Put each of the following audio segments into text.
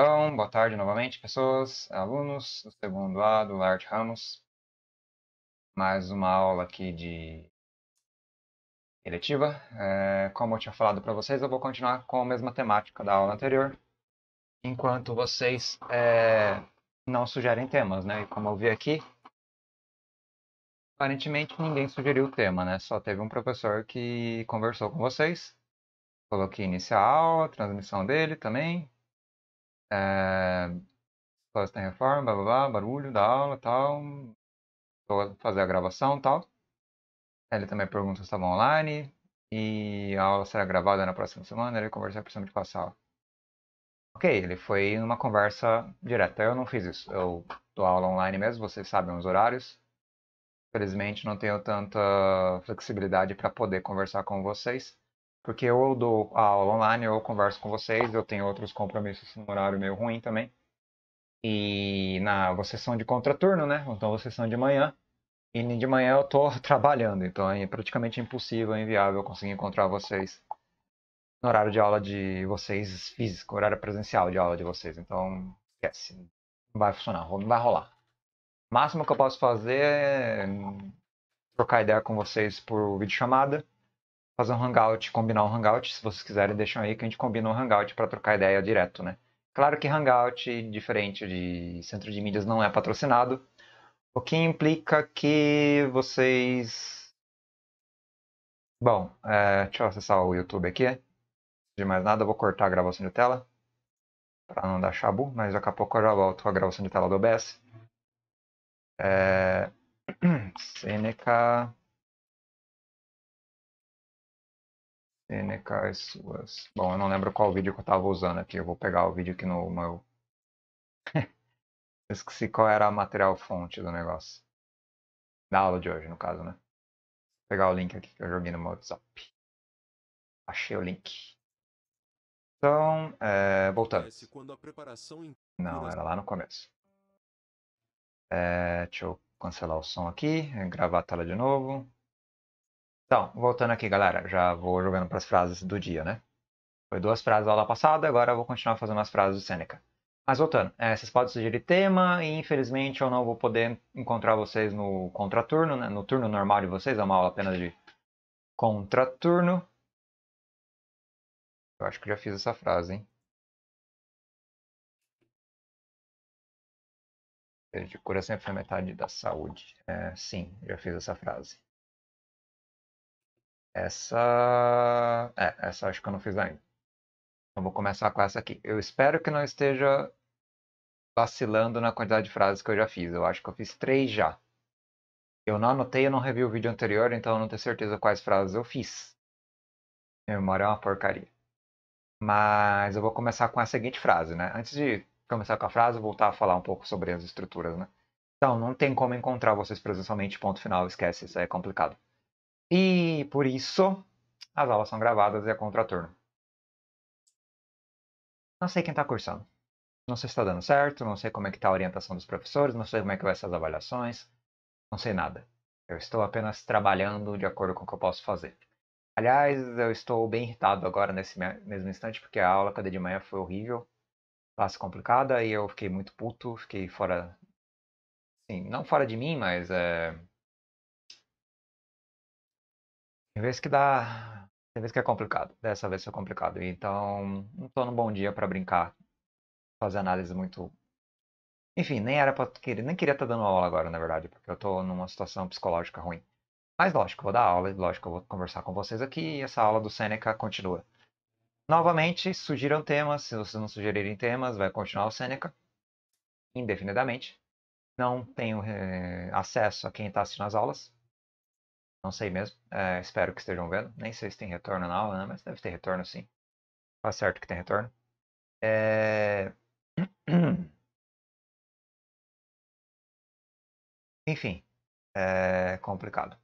Então, boa tarde novamente, pessoas, alunos do segundo A do Lard Ramos. Mais uma aula aqui de eletiva. É, como eu tinha falado para vocês, eu vou continuar com a mesma temática da aula anterior, enquanto vocês é, não sugerem temas, né? E como eu vi aqui, aparentemente ninguém sugeriu o tema, né? Só teve um professor que conversou com vocês. Coloquei iniciar a aula, transmissão dele também, é, eh, Cláudio tem reforma, blá, blá, blá, barulho da aula tal. Vou fazer a gravação tal. Ele também pergunta se estava online e a aula será gravada na próxima semana. Ele conversar principalmente com a sala. Ok, ele foi numa conversa direta. Eu não fiz isso. Eu dou aula online mesmo, vocês sabem os horários. Felizmente não tenho tanta flexibilidade para poder conversar com vocês porque eu dou aula online, eu converso com vocês, eu tenho outros compromissos no horário meio ruim também. E na vocês são de contraturno, né? Então vocês são de manhã. E de manhã eu tô trabalhando, então é praticamente impossível, é inviável conseguir encontrar vocês no horário de aula de vocês físico, horário presencial de aula de vocês. Então, esquece. Não vai funcionar, não vai rolar. O máximo que eu posso fazer é trocar ideia com vocês por videochamada. chamada fazer um hangout, combinar um hangout, se vocês quiserem, deixam aí que a gente combina um hangout para trocar ideia direto, né? Claro que hangout, diferente de centro de mídias, não é patrocinado, o que implica que vocês... Bom, é, deixa eu acessar o YouTube aqui. de mais nada, vou cortar a gravação de tela para não dar chabu, mas daqui a pouco eu já volto com a gravação de tela do OBS. É... Seneca NK suas. Bom, eu não lembro qual vídeo que eu estava usando aqui. Eu vou pegar o vídeo aqui no meu. Esqueci qual era a material fonte do negócio. Da aula de hoje, no caso, né? Vou pegar o link aqui que eu joguei no meu WhatsApp. Achei o link. Então, é, voltando. Não, era lá no começo. É, deixa eu cancelar o som aqui, gravar a tela de novo. Então, voltando aqui, galera, já vou jogando para as frases do dia, né? Foi duas frases da aula passada, agora eu vou continuar fazendo as frases do Seneca. Mas voltando, é, vocês podem sugerir tema e infelizmente eu não vou poder encontrar vocês no contraturno, né? no turno normal de vocês, é uma aula apenas de contraturno. Eu acho que já fiz essa frase, hein? De gente cura sempre a metade da saúde. É, sim, já fiz essa frase. Essa. É, essa acho que eu não fiz ainda. Então vou começar com essa aqui. Eu espero que não esteja vacilando na quantidade de frases que eu já fiz. Eu acho que eu fiz três já. Eu não anotei, eu não revi o vídeo anterior, então eu não tenho certeza quais frases eu fiz. Minha memória é uma porcaria. Mas eu vou começar com a seguinte frase, né? Antes de começar com a frase, voltar a falar um pouco sobre as estruturas, né? Então, não tem como encontrar vocês presencialmente, ponto final, esquece, isso aí é complicado. E por isso, as aulas são gravadas e é contraturno. Não sei quem está cursando. Não sei se está dando certo, não sei como é que está a orientação dos professores, não sei como é que vai ser as avaliações, não sei nada. Eu estou apenas trabalhando de acordo com o que eu posso fazer. Aliás, eu estou bem irritado agora nesse mesmo instante, porque a aula cadê de manhã foi horrível, classe complicada, e eu fiquei muito puto, fiquei fora. Sim, não fora de mim, mas é, Tem vez que dá. Tem vez que é complicado. Dessa vez foi complicado. Então, não tô num bom dia para brincar. Fazer análise muito. Enfim, nem era pra querer. Nem queria estar tá dando aula agora, na verdade, porque eu tô numa situação psicológica ruim. Mas lógico, vou dar aula, lógico, eu vou conversar com vocês aqui e essa aula do Seneca continua. Novamente, sugiram temas, se vocês não sugerirem temas, vai continuar o Seneca indefinidamente. Não tenho é, acesso a quem está assistindo as aulas, não sei mesmo. É, espero que estejam vendo. Nem sei se tem retorno na aula, né? mas deve ter retorno sim. Faz tá certo que tem retorno. É... Enfim, é complicado.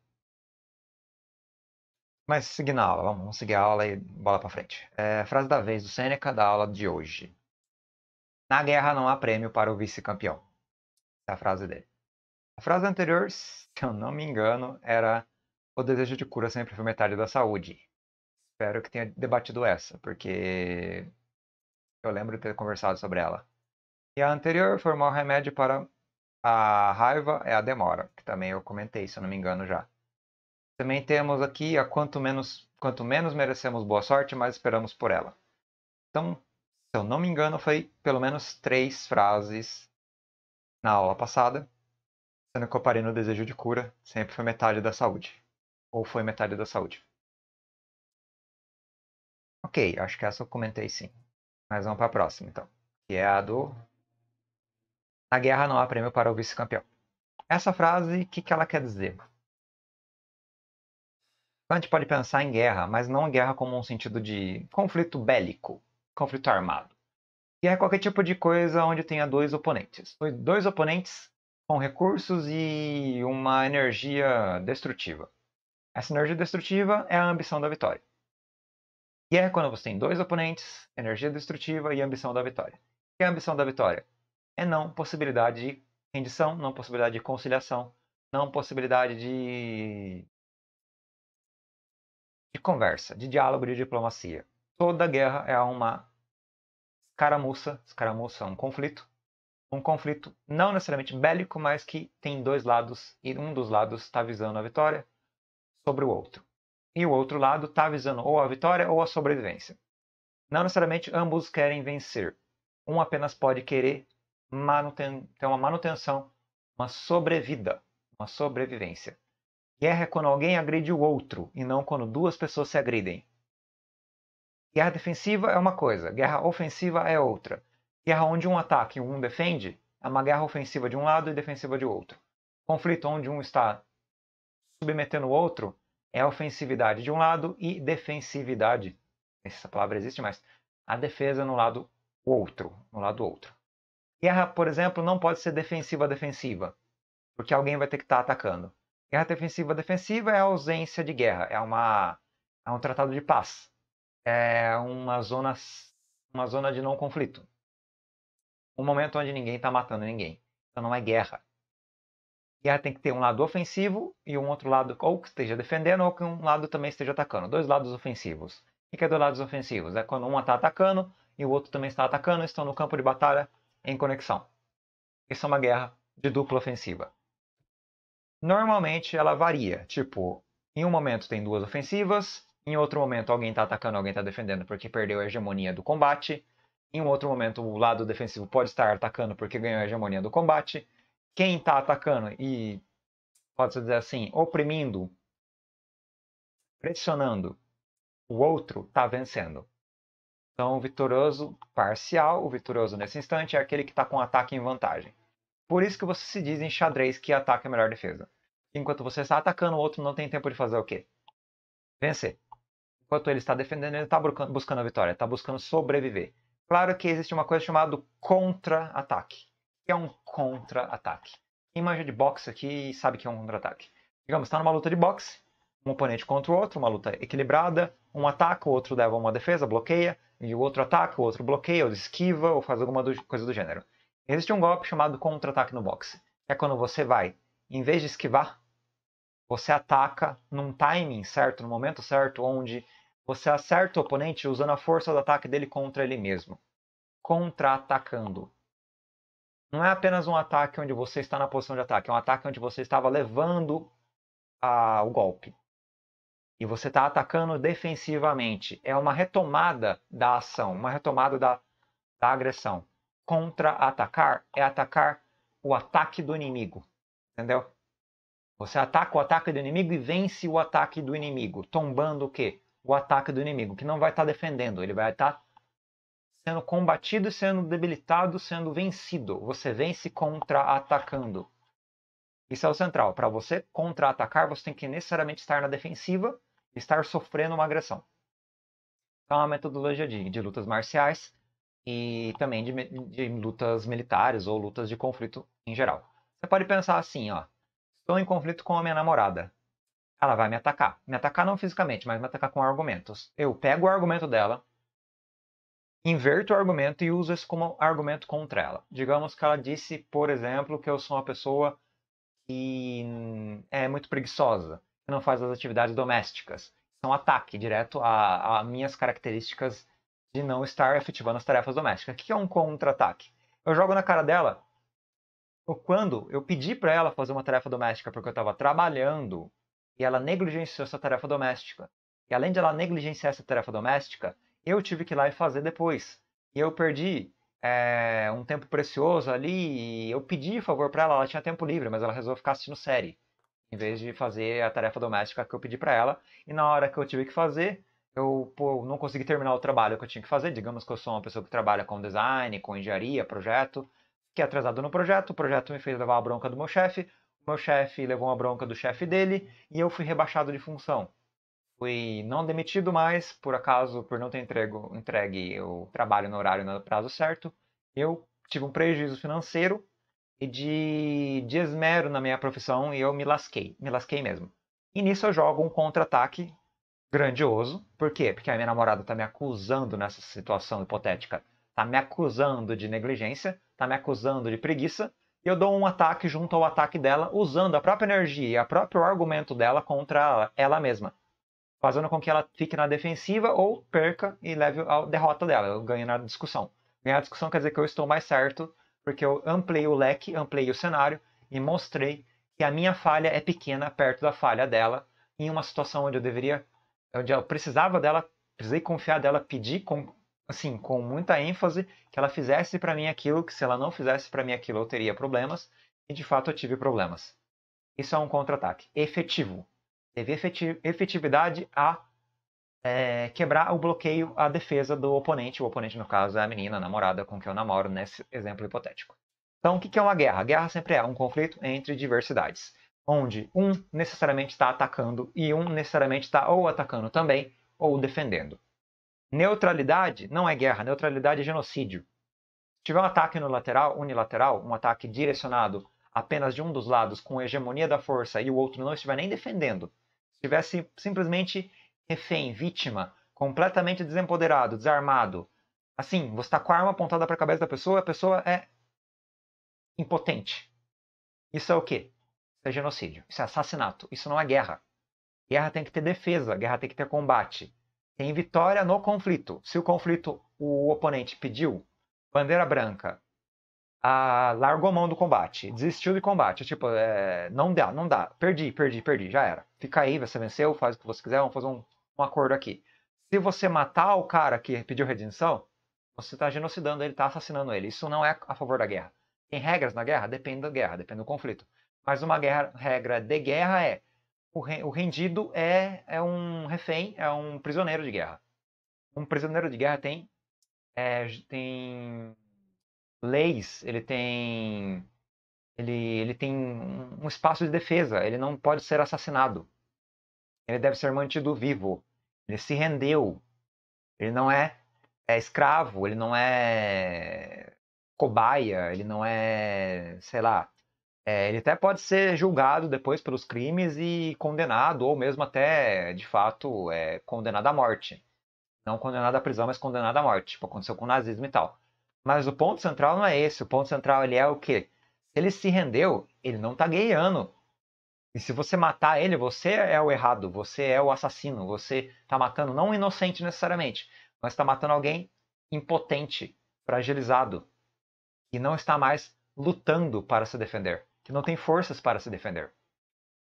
Mas seguindo a aula, vamos, vamos seguir a aula e bola para frente. É, frase da vez do Sêneca da aula de hoje. Na guerra não há prêmio para o vice-campeão. é a frase dele. A frase anterior, se eu não me engano, era o desejo de cura sempre foi metade da saúde. Espero que tenha debatido essa, porque eu lembro de ter conversado sobre ela. E a anterior foi o remédio para a raiva é a demora, que também eu comentei, se eu não me engano já. Também temos aqui a quanto menos, quanto menos merecemos boa sorte, mais esperamos por ela. Então, se eu não me engano, foi pelo menos três frases na aula passada, sendo que eu parei no desejo de cura, sempre foi metade da saúde. Ou foi metade da saúde? Ok, acho que essa eu comentei sim. Mas vamos para a próxima, então. Que é a do. Na guerra não há prêmio para o vice-campeão. Essa frase, o que, que ela quer dizer? A gente pode pensar em guerra, mas não guerra como um sentido de conflito bélico, conflito armado. Guerra é qualquer tipo de coisa onde tenha dois oponentes. Dois oponentes com recursos e uma energia destrutiva. Essa energia destrutiva é a ambição da vitória. E é quando você tem dois oponentes, energia destrutiva e ambição da vitória. O que é a ambição da vitória? É não possibilidade de rendição, não possibilidade de conciliação, não possibilidade de, de conversa, de diálogo, de diplomacia. Toda guerra é uma escaramuça, escaramuça é um conflito, um conflito não necessariamente bélico, mas que tem dois lados e um dos lados está visando a vitória sobre o outro. E o outro lado está visando ou a vitória ou a sobrevivência. Não necessariamente ambos querem vencer. Um apenas pode querer manuten ter uma manutenção, uma sobrevida, uma sobrevivência. Guerra é quando alguém agride o outro e não quando duas pessoas se agridem. Guerra defensiva é uma coisa, guerra ofensiva é outra. Guerra onde um ataca e um defende é uma guerra ofensiva de um lado e defensiva de outro. Conflito onde um está submetendo o outro é ofensividade de um lado e defensividade. Essa palavra existe, mas a defesa no lado outro, no lado outro. Guerra, por exemplo, não pode ser defensiva defensiva, porque alguém vai ter que estar tá atacando. Guerra defensiva defensiva é a ausência de guerra, é uma é um tratado de paz, é uma zona uma zona de não conflito, um momento onde ninguém está matando ninguém. Então não é guerra. E ela tem que ter um lado ofensivo e um outro lado ou que esteja defendendo ou que um lado também esteja atacando. Dois lados ofensivos. O que é dois lados ofensivos? É quando um está atacando e o outro também está atacando, estão no campo de batalha em conexão. Isso é uma guerra de dupla ofensiva. Normalmente ela varia, tipo, em um momento tem duas ofensivas, em outro momento alguém está atacando, alguém está defendendo porque perdeu a hegemonia do combate, em um outro momento o lado defensivo pode estar atacando porque ganhou a hegemonia do combate, quem está atacando e, pode-se dizer assim, oprimindo, pressionando o outro, está vencendo. Então, o vitorioso parcial, o vitorioso nesse instante, é aquele que está com ataque em vantagem. Por isso que você se diz em xadrez que ataque é a melhor defesa. Enquanto você está atacando, o outro não tem tempo de fazer o quê? Vencer. Enquanto ele está defendendo, ele está buscando a vitória, está buscando sobreviver. Claro que existe uma coisa chamada contra-ataque que é um contra-ataque. Quem manja de boxe aqui sabe que é um contra-ataque. Digamos, está numa luta de boxe, um oponente contra o outro, uma luta equilibrada, um ataca, o outro leva uma defesa, bloqueia, e o outro ataca, o outro bloqueia, ou esquiva, ou faz alguma do, coisa do gênero. Existe um golpe chamado contra-ataque no boxe, que é quando você vai, em vez de esquivar, você ataca num timing certo, no momento certo, onde você acerta o oponente usando a força do ataque dele contra ele mesmo. Contra-atacando. Não é apenas um ataque onde você está na posição de ataque, é um ataque onde você estava levando a, o golpe. E você está atacando defensivamente. É uma retomada da ação, uma retomada da, da agressão. Contra-atacar é atacar o ataque do inimigo. Entendeu? Você ataca o ataque do inimigo e vence o ataque do inimigo, tombando o quê? O ataque do inimigo, que não vai estar tá defendendo, ele vai estar tá sendo combatido, sendo debilitado, sendo vencido. Você vence contra-atacando. Isso é o central. Para você contra-atacar, você tem que necessariamente estar na defensiva e estar sofrendo uma agressão. Então, é uma metodologia de, de lutas marciais e também de, de lutas militares ou lutas de conflito em geral. Você pode pensar assim, ó. Estou em conflito com a minha namorada. Ela vai me atacar. Me atacar não fisicamente, mas me atacar com argumentos. Eu pego o argumento dela, inverto o argumento e uso isso como argumento contra ela. Digamos que ela disse, por exemplo, que eu sou uma pessoa que é muito preguiçosa, que não faz as atividades domésticas. Isso é um ataque direto a, a minhas características de não estar efetivando as tarefas domésticas. O que é um contra-ataque? Eu jogo na cara dela. Ou quando eu pedi para ela fazer uma tarefa doméstica porque eu estava trabalhando e ela negligenciou essa tarefa doméstica. E além de ela negligenciar essa tarefa doméstica, eu tive que ir lá e fazer depois. E eu perdi é, um tempo precioso ali. eu pedi favor para ela, ela tinha tempo livre, mas ela resolveu ficar assistindo série, em vez de fazer a tarefa doméstica que eu pedi para ela. E na hora que eu tive que fazer, eu pô, não consegui terminar o trabalho que eu tinha que fazer. Digamos que eu sou uma pessoa que trabalha com design, com engenharia, projeto. é atrasado no projeto, o projeto me fez levar a bronca do meu chefe, o meu chefe levou uma bronca do chefe dele e eu fui rebaixado de função fui não demitido mais, por acaso, por não ter entrego, entregue o trabalho no horário no prazo certo. Eu tive um prejuízo financeiro e de, de esmero na minha profissão e eu me lasquei, me lasquei mesmo. E nisso eu jogo um contra-ataque grandioso. Por quê? Porque a minha namorada está me acusando nessa situação hipotética. Está me acusando de negligência, está me acusando de preguiça. E eu dou um ataque junto ao ataque dela, usando a própria energia e o próprio argumento dela contra ela mesma fazendo com que ela fique na defensiva ou perca e leve a derrota dela. Eu ganho na discussão. Ganhar a discussão quer dizer que eu estou mais certo, porque eu ampliei o leque, ampliei o cenário e mostrei que a minha falha é pequena perto da falha dela, em uma situação onde eu deveria, onde eu precisava dela, precisei confiar dela, pedir com, assim, com muita ênfase que ela fizesse para mim aquilo, que se ela não fizesse para mim aquilo eu teria problemas, e de fato eu tive problemas. Isso é um contra-ataque efetivo teve efetividade a é, quebrar o bloqueio à defesa do oponente. O oponente, no caso, é a menina, a namorada com quem eu namoro, nesse exemplo hipotético. Então, o que é uma guerra? A guerra sempre é um conflito entre diversidades, onde um necessariamente está atacando e um necessariamente está ou atacando também ou defendendo. Neutralidade não é guerra, neutralidade é genocídio. Se tiver um ataque lateral, unilateral, um ataque direcionado apenas de um dos lados com hegemonia da força e o outro não estiver nem defendendo, estivesse simplesmente refém, vítima, completamente desempoderado, desarmado. Assim, você está com a arma apontada para a cabeça da pessoa, a pessoa é impotente. Isso é o quê? Isso é genocídio, isso é assassinato, isso não é guerra. Guerra tem que ter defesa, guerra tem que ter combate. Tem vitória no conflito. Se o conflito o oponente pediu bandeira branca, largou a mão do combate, desistiu do combate. Tipo, é, não dá, não dá. Perdi, perdi, perdi, já era. Fica aí, você venceu, faz o que você quiser, vamos fazer um, um acordo aqui. Se você matar o cara que pediu redenção, você está genocidando ele, está assassinando ele. Isso não é a favor da guerra. Tem regras na guerra? Depende da guerra, depende do conflito. Mas uma guerra, regra de guerra é o rendido é, é um refém, é um prisioneiro de guerra. Um prisioneiro de guerra tem, é, tem leis, ele tem ele, ele tem um espaço de defesa, ele não pode ser assassinado. Ele deve ser mantido vivo. Ele se rendeu. Ele não é, é escravo, ele não é cobaia, ele não é, sei lá, é, ele até pode ser julgado depois pelos crimes e condenado, ou mesmo até, de fato, é, condenado à morte. Não condenado à prisão, mas condenado à morte, tipo aconteceu com o nazismo e tal. Mas o ponto central não é esse. O ponto central ele é o quê? Se ele se rendeu, ele não tá guerreando. E se você matar ele, você é o errado, você é o assassino, você tá matando não um inocente necessariamente, mas tá matando alguém impotente, fragilizado, que não está mais lutando para se defender, que não tem forças para se defender.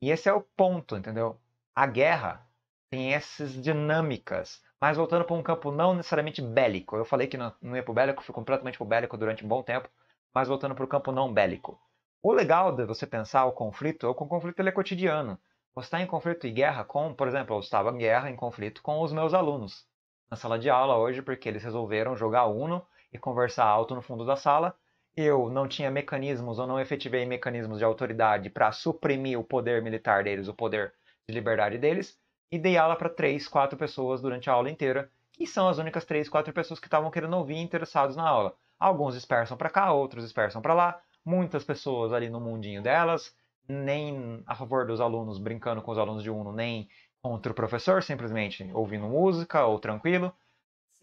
E esse é o ponto, entendeu? A guerra tem essas dinâmicas mas voltando para um campo não necessariamente bélico. Eu falei que não, não ia para bélico, fui completamente para bélico durante um bom tempo. Mas voltando para o campo não bélico. O legal de você pensar o conflito é que o conflito ele é cotidiano. Você está em conflito e guerra com, por exemplo, eu estava em guerra, em conflito com os meus alunos. Na sala de aula hoje, porque eles resolveram jogar Uno e conversar alto no fundo da sala. Eu não tinha mecanismos ou não efetivei mecanismos de autoridade para suprimir o poder militar deles, o poder de liberdade deles e dei aula para três, quatro pessoas durante a aula inteira, que são as únicas três, quatro pessoas que estavam querendo ouvir interessados na aula. Alguns dispersam para cá, outros dispersam para lá, muitas pessoas ali no mundinho delas, nem a favor dos alunos, brincando com os alunos de Uno, nem contra o professor, simplesmente ouvindo música ou tranquilo,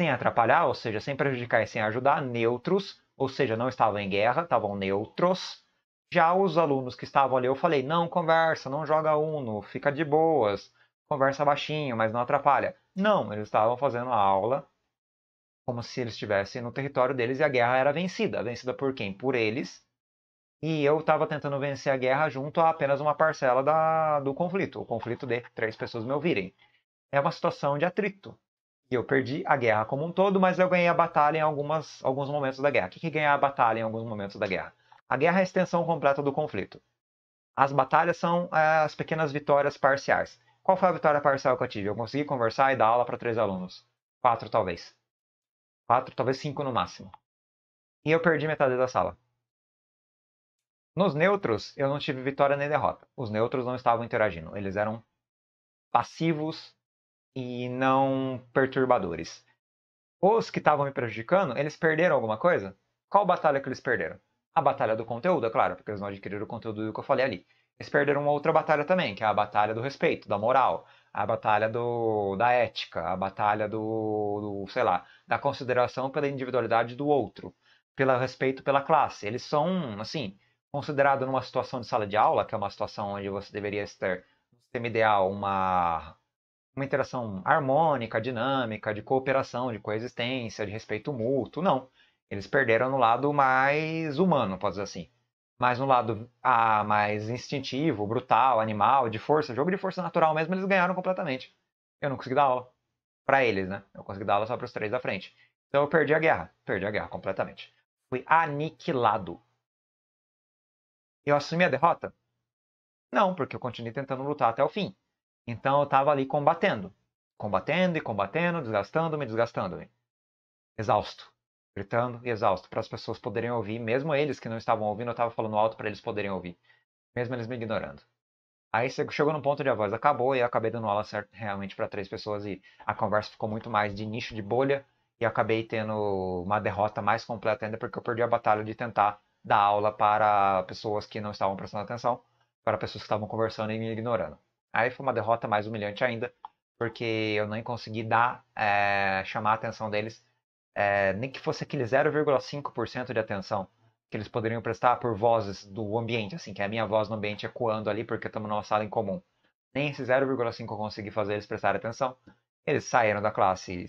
sem atrapalhar, ou seja, sem prejudicar e sem ajudar, neutros, ou seja, não estavam em guerra, estavam neutros. Já os alunos que estavam ali, eu falei, não conversa, não joga Uno, fica de boas, conversa baixinho, mas não atrapalha. Não, eles estavam fazendo a aula como se eles estivessem no território deles e a guerra era vencida. Vencida por quem? Por eles. E eu estava tentando vencer a guerra junto a apenas uma parcela da, do conflito. O conflito de três pessoas me ouvirem. É uma situação de atrito. E eu perdi a guerra como um todo, mas eu ganhei a batalha em algumas, alguns momentos da guerra. O que é ganhar a batalha em alguns momentos da guerra? A guerra é a extensão completa do conflito. As batalhas são eh, as pequenas vitórias parciais. Qual foi a vitória parcial que eu tive? Eu consegui conversar e dar aula para três alunos. Quatro, talvez. Quatro, talvez cinco no máximo. E eu perdi metade da sala. Nos neutros, eu não tive vitória nem derrota. Os neutros não estavam interagindo. Eles eram passivos e não perturbadores. Os que estavam me prejudicando, eles perderam alguma coisa? Qual batalha que eles perderam? A batalha do conteúdo, é claro, porque eles não adquiriram o conteúdo do que eu falei ali eles perderam uma outra batalha também, que é a batalha do respeito, da moral, a batalha do, da ética, a batalha do, do sei lá, da consideração pela individualidade do outro, pelo respeito pela classe. Eles são, assim, considerados numa situação de sala de aula, que é uma situação onde você deveria ter, no sistema ideal, uma, uma interação harmônica, dinâmica, de cooperação, de coexistência, de respeito mútuo. Não. Eles perderam no lado mais humano, pode dizer assim. Mas no lado ah, mais instintivo, brutal, animal, de força, jogo de força natural mesmo, eles ganharam completamente. Eu não consegui dar aula. para eles, né? Eu consegui dar aula só para os três da frente. Então eu perdi a guerra. Perdi a guerra completamente. Fui aniquilado. Eu assumi a derrota? Não, porque eu continuei tentando lutar até o fim. Então eu estava ali combatendo. Combatendo e combatendo, desgastando-me, desgastando-me. Exausto gritando e exausto, para as pessoas poderem ouvir, mesmo eles que não estavam ouvindo, eu estava falando alto para eles poderem ouvir, mesmo eles me ignorando. Aí chegou num ponto de a voz acabou e eu acabei dando aula certo, realmente para três pessoas e a conversa ficou muito mais de nicho de bolha e acabei tendo uma derrota mais completa ainda porque eu perdi a batalha de tentar dar aula para pessoas que não estavam prestando atenção, para pessoas que estavam conversando e me ignorando. Aí foi uma derrota mais humilhante ainda, porque eu nem consegui dar, é, chamar a atenção deles é, nem que fosse aquele 0,5% de atenção que eles poderiam prestar por vozes do ambiente, assim, que é a minha voz no ambiente ecoando ali porque estamos numa sala em comum. Nem esse 0,5 eu consegui fazer eles prestarem atenção. Eles saíram da classe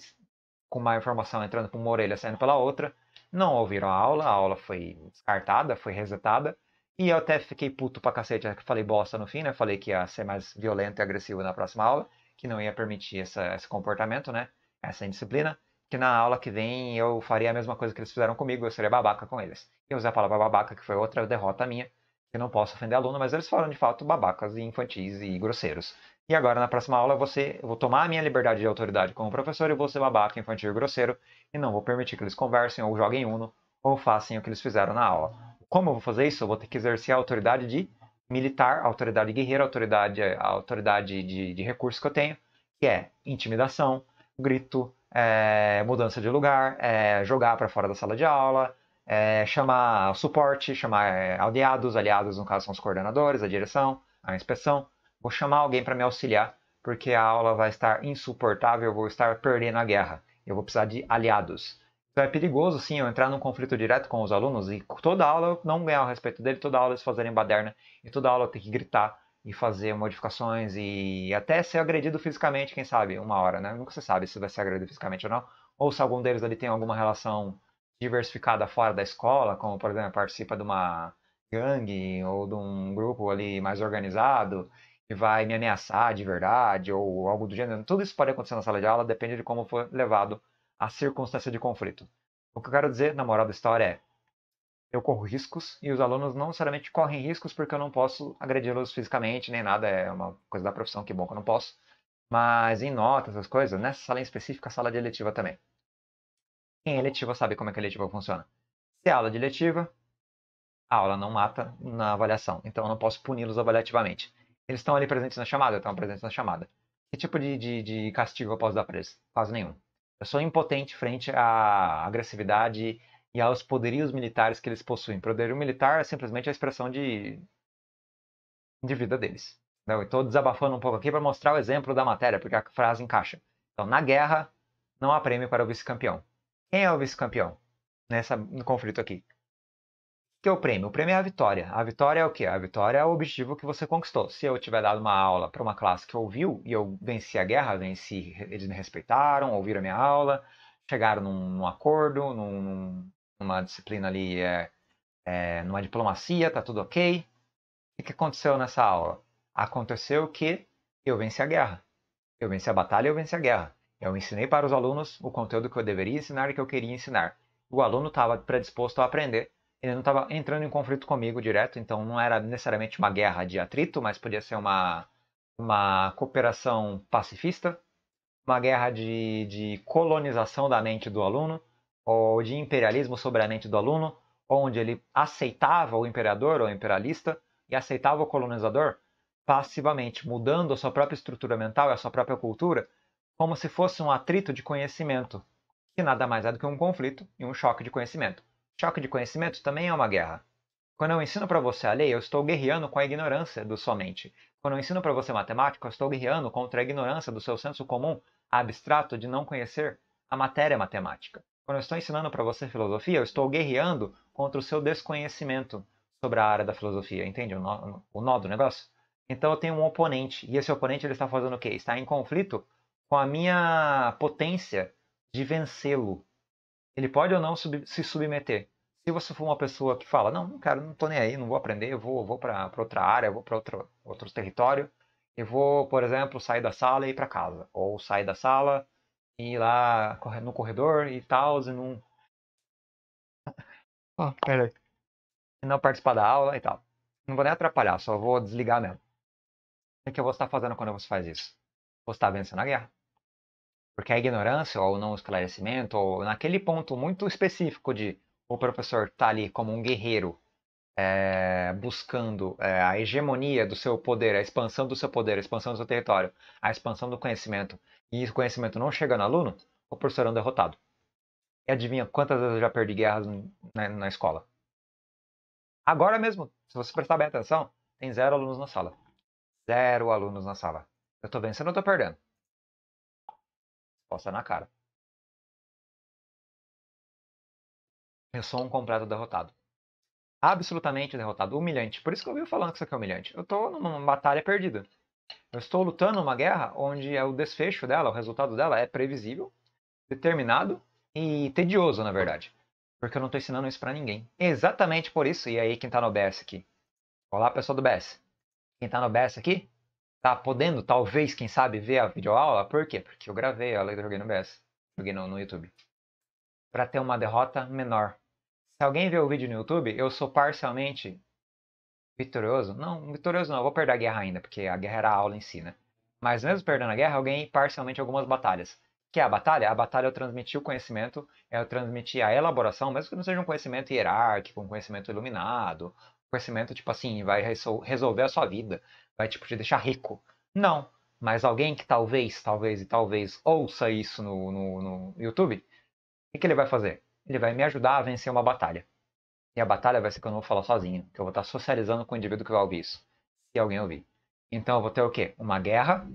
com uma informação entrando por uma orelha, saindo pela outra. Não ouviram a aula, a aula foi descartada, foi resetada. E eu até fiquei puto pra cacete, falei bosta no fim, né? Falei que ia ser mais violento e agressivo na próxima aula, que não ia permitir essa, esse comportamento, né? Essa indisciplina que na aula que vem eu faria a mesma coisa que eles fizeram comigo, eu seria babaca com eles. E usei a palavra babaca, que foi outra derrota minha, que não posso ofender aluno, mas eles foram de fato babacas e infantis e grosseiros. E agora na próxima aula você, eu vou tomar a minha liberdade de autoridade como professor e vou ser babaca, infantil e grosseiro, e não vou permitir que eles conversem ou joguem uno ou façam o que eles fizeram na aula. Como eu vou fazer isso? Eu vou ter que exercer a autoridade de militar, a autoridade guerreira, a autoridade, a autoridade de, de recurso que eu tenho, que é intimidação, grito, é, mudança de lugar, é, jogar para fora da sala de aula, é, chamar suporte, chamar é, aliados, aliados no caso são os coordenadores, a direção, a inspeção. Vou chamar alguém para me auxiliar, porque a aula vai estar insuportável, eu vou estar perdendo a guerra. Eu vou precisar de aliados. Então é perigoso, sim, eu entrar num conflito direto com os alunos e toda aula eu não ganhar o respeito dele, toda aula eles fazerem baderna e toda aula eu ter que gritar e fazer modificações e até ser agredido fisicamente, quem sabe, uma hora, né? Nunca se sabe se vai ser agredido fisicamente ou não, ou se algum deles ali tem alguma relação diversificada fora da escola, como, por exemplo, participa de uma gangue ou de um grupo ali mais organizado e vai me ameaçar de verdade ou algo do gênero. Tudo isso pode acontecer na sala de aula, depende de como foi levado a circunstância de conflito. O que eu quero dizer, na moral da história, é eu corro riscos e os alunos não necessariamente correm riscos porque eu não posso agredi-los fisicamente nem nada, é uma coisa da profissão, que bom que eu não posso. Mas em notas, essas coisas, nessa sala em específico, a sala de eletiva também. Quem é eletiva sabe como é que a eletiva funciona. Se é aula de eletiva, a aula não mata na avaliação, então eu não posso puni-los avaliativamente. Eles estão ali presentes na chamada, estão presentes na chamada. Que tipo de, de, de castigo eu posso dar para eles? Quase nenhum. Eu sou impotente frente à agressividade e aos poderios militares que eles possuem. Poderio militar é simplesmente a expressão de, de vida deles. Então, né? Estou desabafando um pouco aqui para mostrar o exemplo da matéria, porque a frase encaixa. Então, na guerra, não há prêmio para o vice-campeão. Quem é o vice-campeão nessa, no conflito aqui? que é o prêmio? O prêmio é a vitória. A vitória é o quê? A vitória é o objetivo que você conquistou. Se eu tiver dado uma aula para uma classe que ouviu e eu venci a guerra, venci, eles me respeitaram, ouviram a minha aula, chegaram num, num acordo, num, numa disciplina ali, é, é, numa diplomacia, tá tudo ok. O que aconteceu nessa aula? Aconteceu que eu venci a guerra. Eu venci a batalha, eu venci a guerra. Eu ensinei para os alunos o conteúdo que eu deveria ensinar e que eu queria ensinar. O aluno estava predisposto a aprender, ele não estava entrando em conflito comigo direto, então não era necessariamente uma guerra de atrito, mas podia ser uma, uma cooperação pacifista, uma guerra de, de colonização da mente do aluno, ou de imperialismo mente do aluno, onde ele aceitava o imperador ou imperialista e aceitava o colonizador passivamente, mudando a sua própria estrutura mental e a sua própria cultura, como se fosse um atrito de conhecimento, que nada mais é do que um conflito e um choque de conhecimento. Choque de conhecimento também é uma guerra. Quando eu ensino para você a lei, eu estou guerreando com a ignorância do somente. Quando eu ensino para você matemática, eu estou guerreando contra a ignorância do seu senso comum abstrato de não conhecer a matéria matemática. Quando eu estou ensinando para você filosofia, eu estou guerreando contra o seu desconhecimento sobre a área da filosofia, entende o nó, o nó do negócio? Então eu tenho um oponente, e esse oponente ele está fazendo o quê? Está em conflito com a minha potência de vencê-lo. Ele pode ou não sub se submeter. Se você for uma pessoa que fala, não, cara, não tô nem aí, não vou aprender, eu vou, vou para outra área, eu vou para outro, outro território, eu vou, por exemplo, sair da sala e ir para casa, ou sair da sala ir lá no corredor e tal, e não. Oh, pera aí. Não participar da aula e tal. Não vou nem atrapalhar, só vou desligar mesmo. O que eu vou estar fazendo quando você faz isso? Vou estar vencendo a guerra. Porque a ignorância, ou o não esclarecimento, ou naquele ponto muito específico de o professor tá ali como um guerreiro é, buscando é, a hegemonia do seu poder, a expansão do seu poder, a expansão do seu território, a expansão do conhecimento, e esse conhecimento não chega no aluno, o professor é um derrotado. E adivinha quantas vezes eu já perdi guerras na, né, na escola? Agora mesmo, se você prestar bem atenção, tem zero alunos na sala. Zero alunos na sala. Eu tô vencendo ou tô perdendo? Posta na cara. Eu sou um completo derrotado. Absolutamente derrotado. Humilhante. Por isso que eu vi falando que isso aqui é humilhante. Eu tô numa batalha perdida. Eu estou lutando uma guerra onde é o desfecho dela, o resultado dela é previsível, determinado e tedioso, na verdade. Porque eu não estou ensinando isso para ninguém. Exatamente por isso, e aí quem está no BS aqui. Olá, pessoal do BS. Quem está no BS aqui, tá podendo, talvez, quem sabe, ver a videoaula. Por quê? Porque eu gravei, ela joguei no BS. Joguei no, no YouTube. Para ter uma derrota menor. Se alguém vê o vídeo no YouTube, eu sou parcialmente vitorioso. Não, vitorioso não, eu vou perder a guerra ainda, porque a guerra era a aula em si, né? Mas mesmo perdendo a guerra, eu ganhei parcialmente algumas batalhas. Que é a batalha? A batalha é eu transmiti o conhecimento, é eu transmiti a elaboração, mesmo que não seja um conhecimento hierárquico, um conhecimento iluminado, conhecimento tipo assim, vai resolver a sua vida, vai tipo te deixar rico. Não, mas alguém que talvez, talvez e talvez ouça isso no, no, no YouTube, o que, que ele vai fazer? Ele vai me ajudar a vencer uma batalha. E a batalha vai ser que eu não vou falar sozinho, que eu vou estar socializando com o indivíduo que vai ouvir isso. Se alguém ouvir. Então eu vou ter o quê? Uma guerra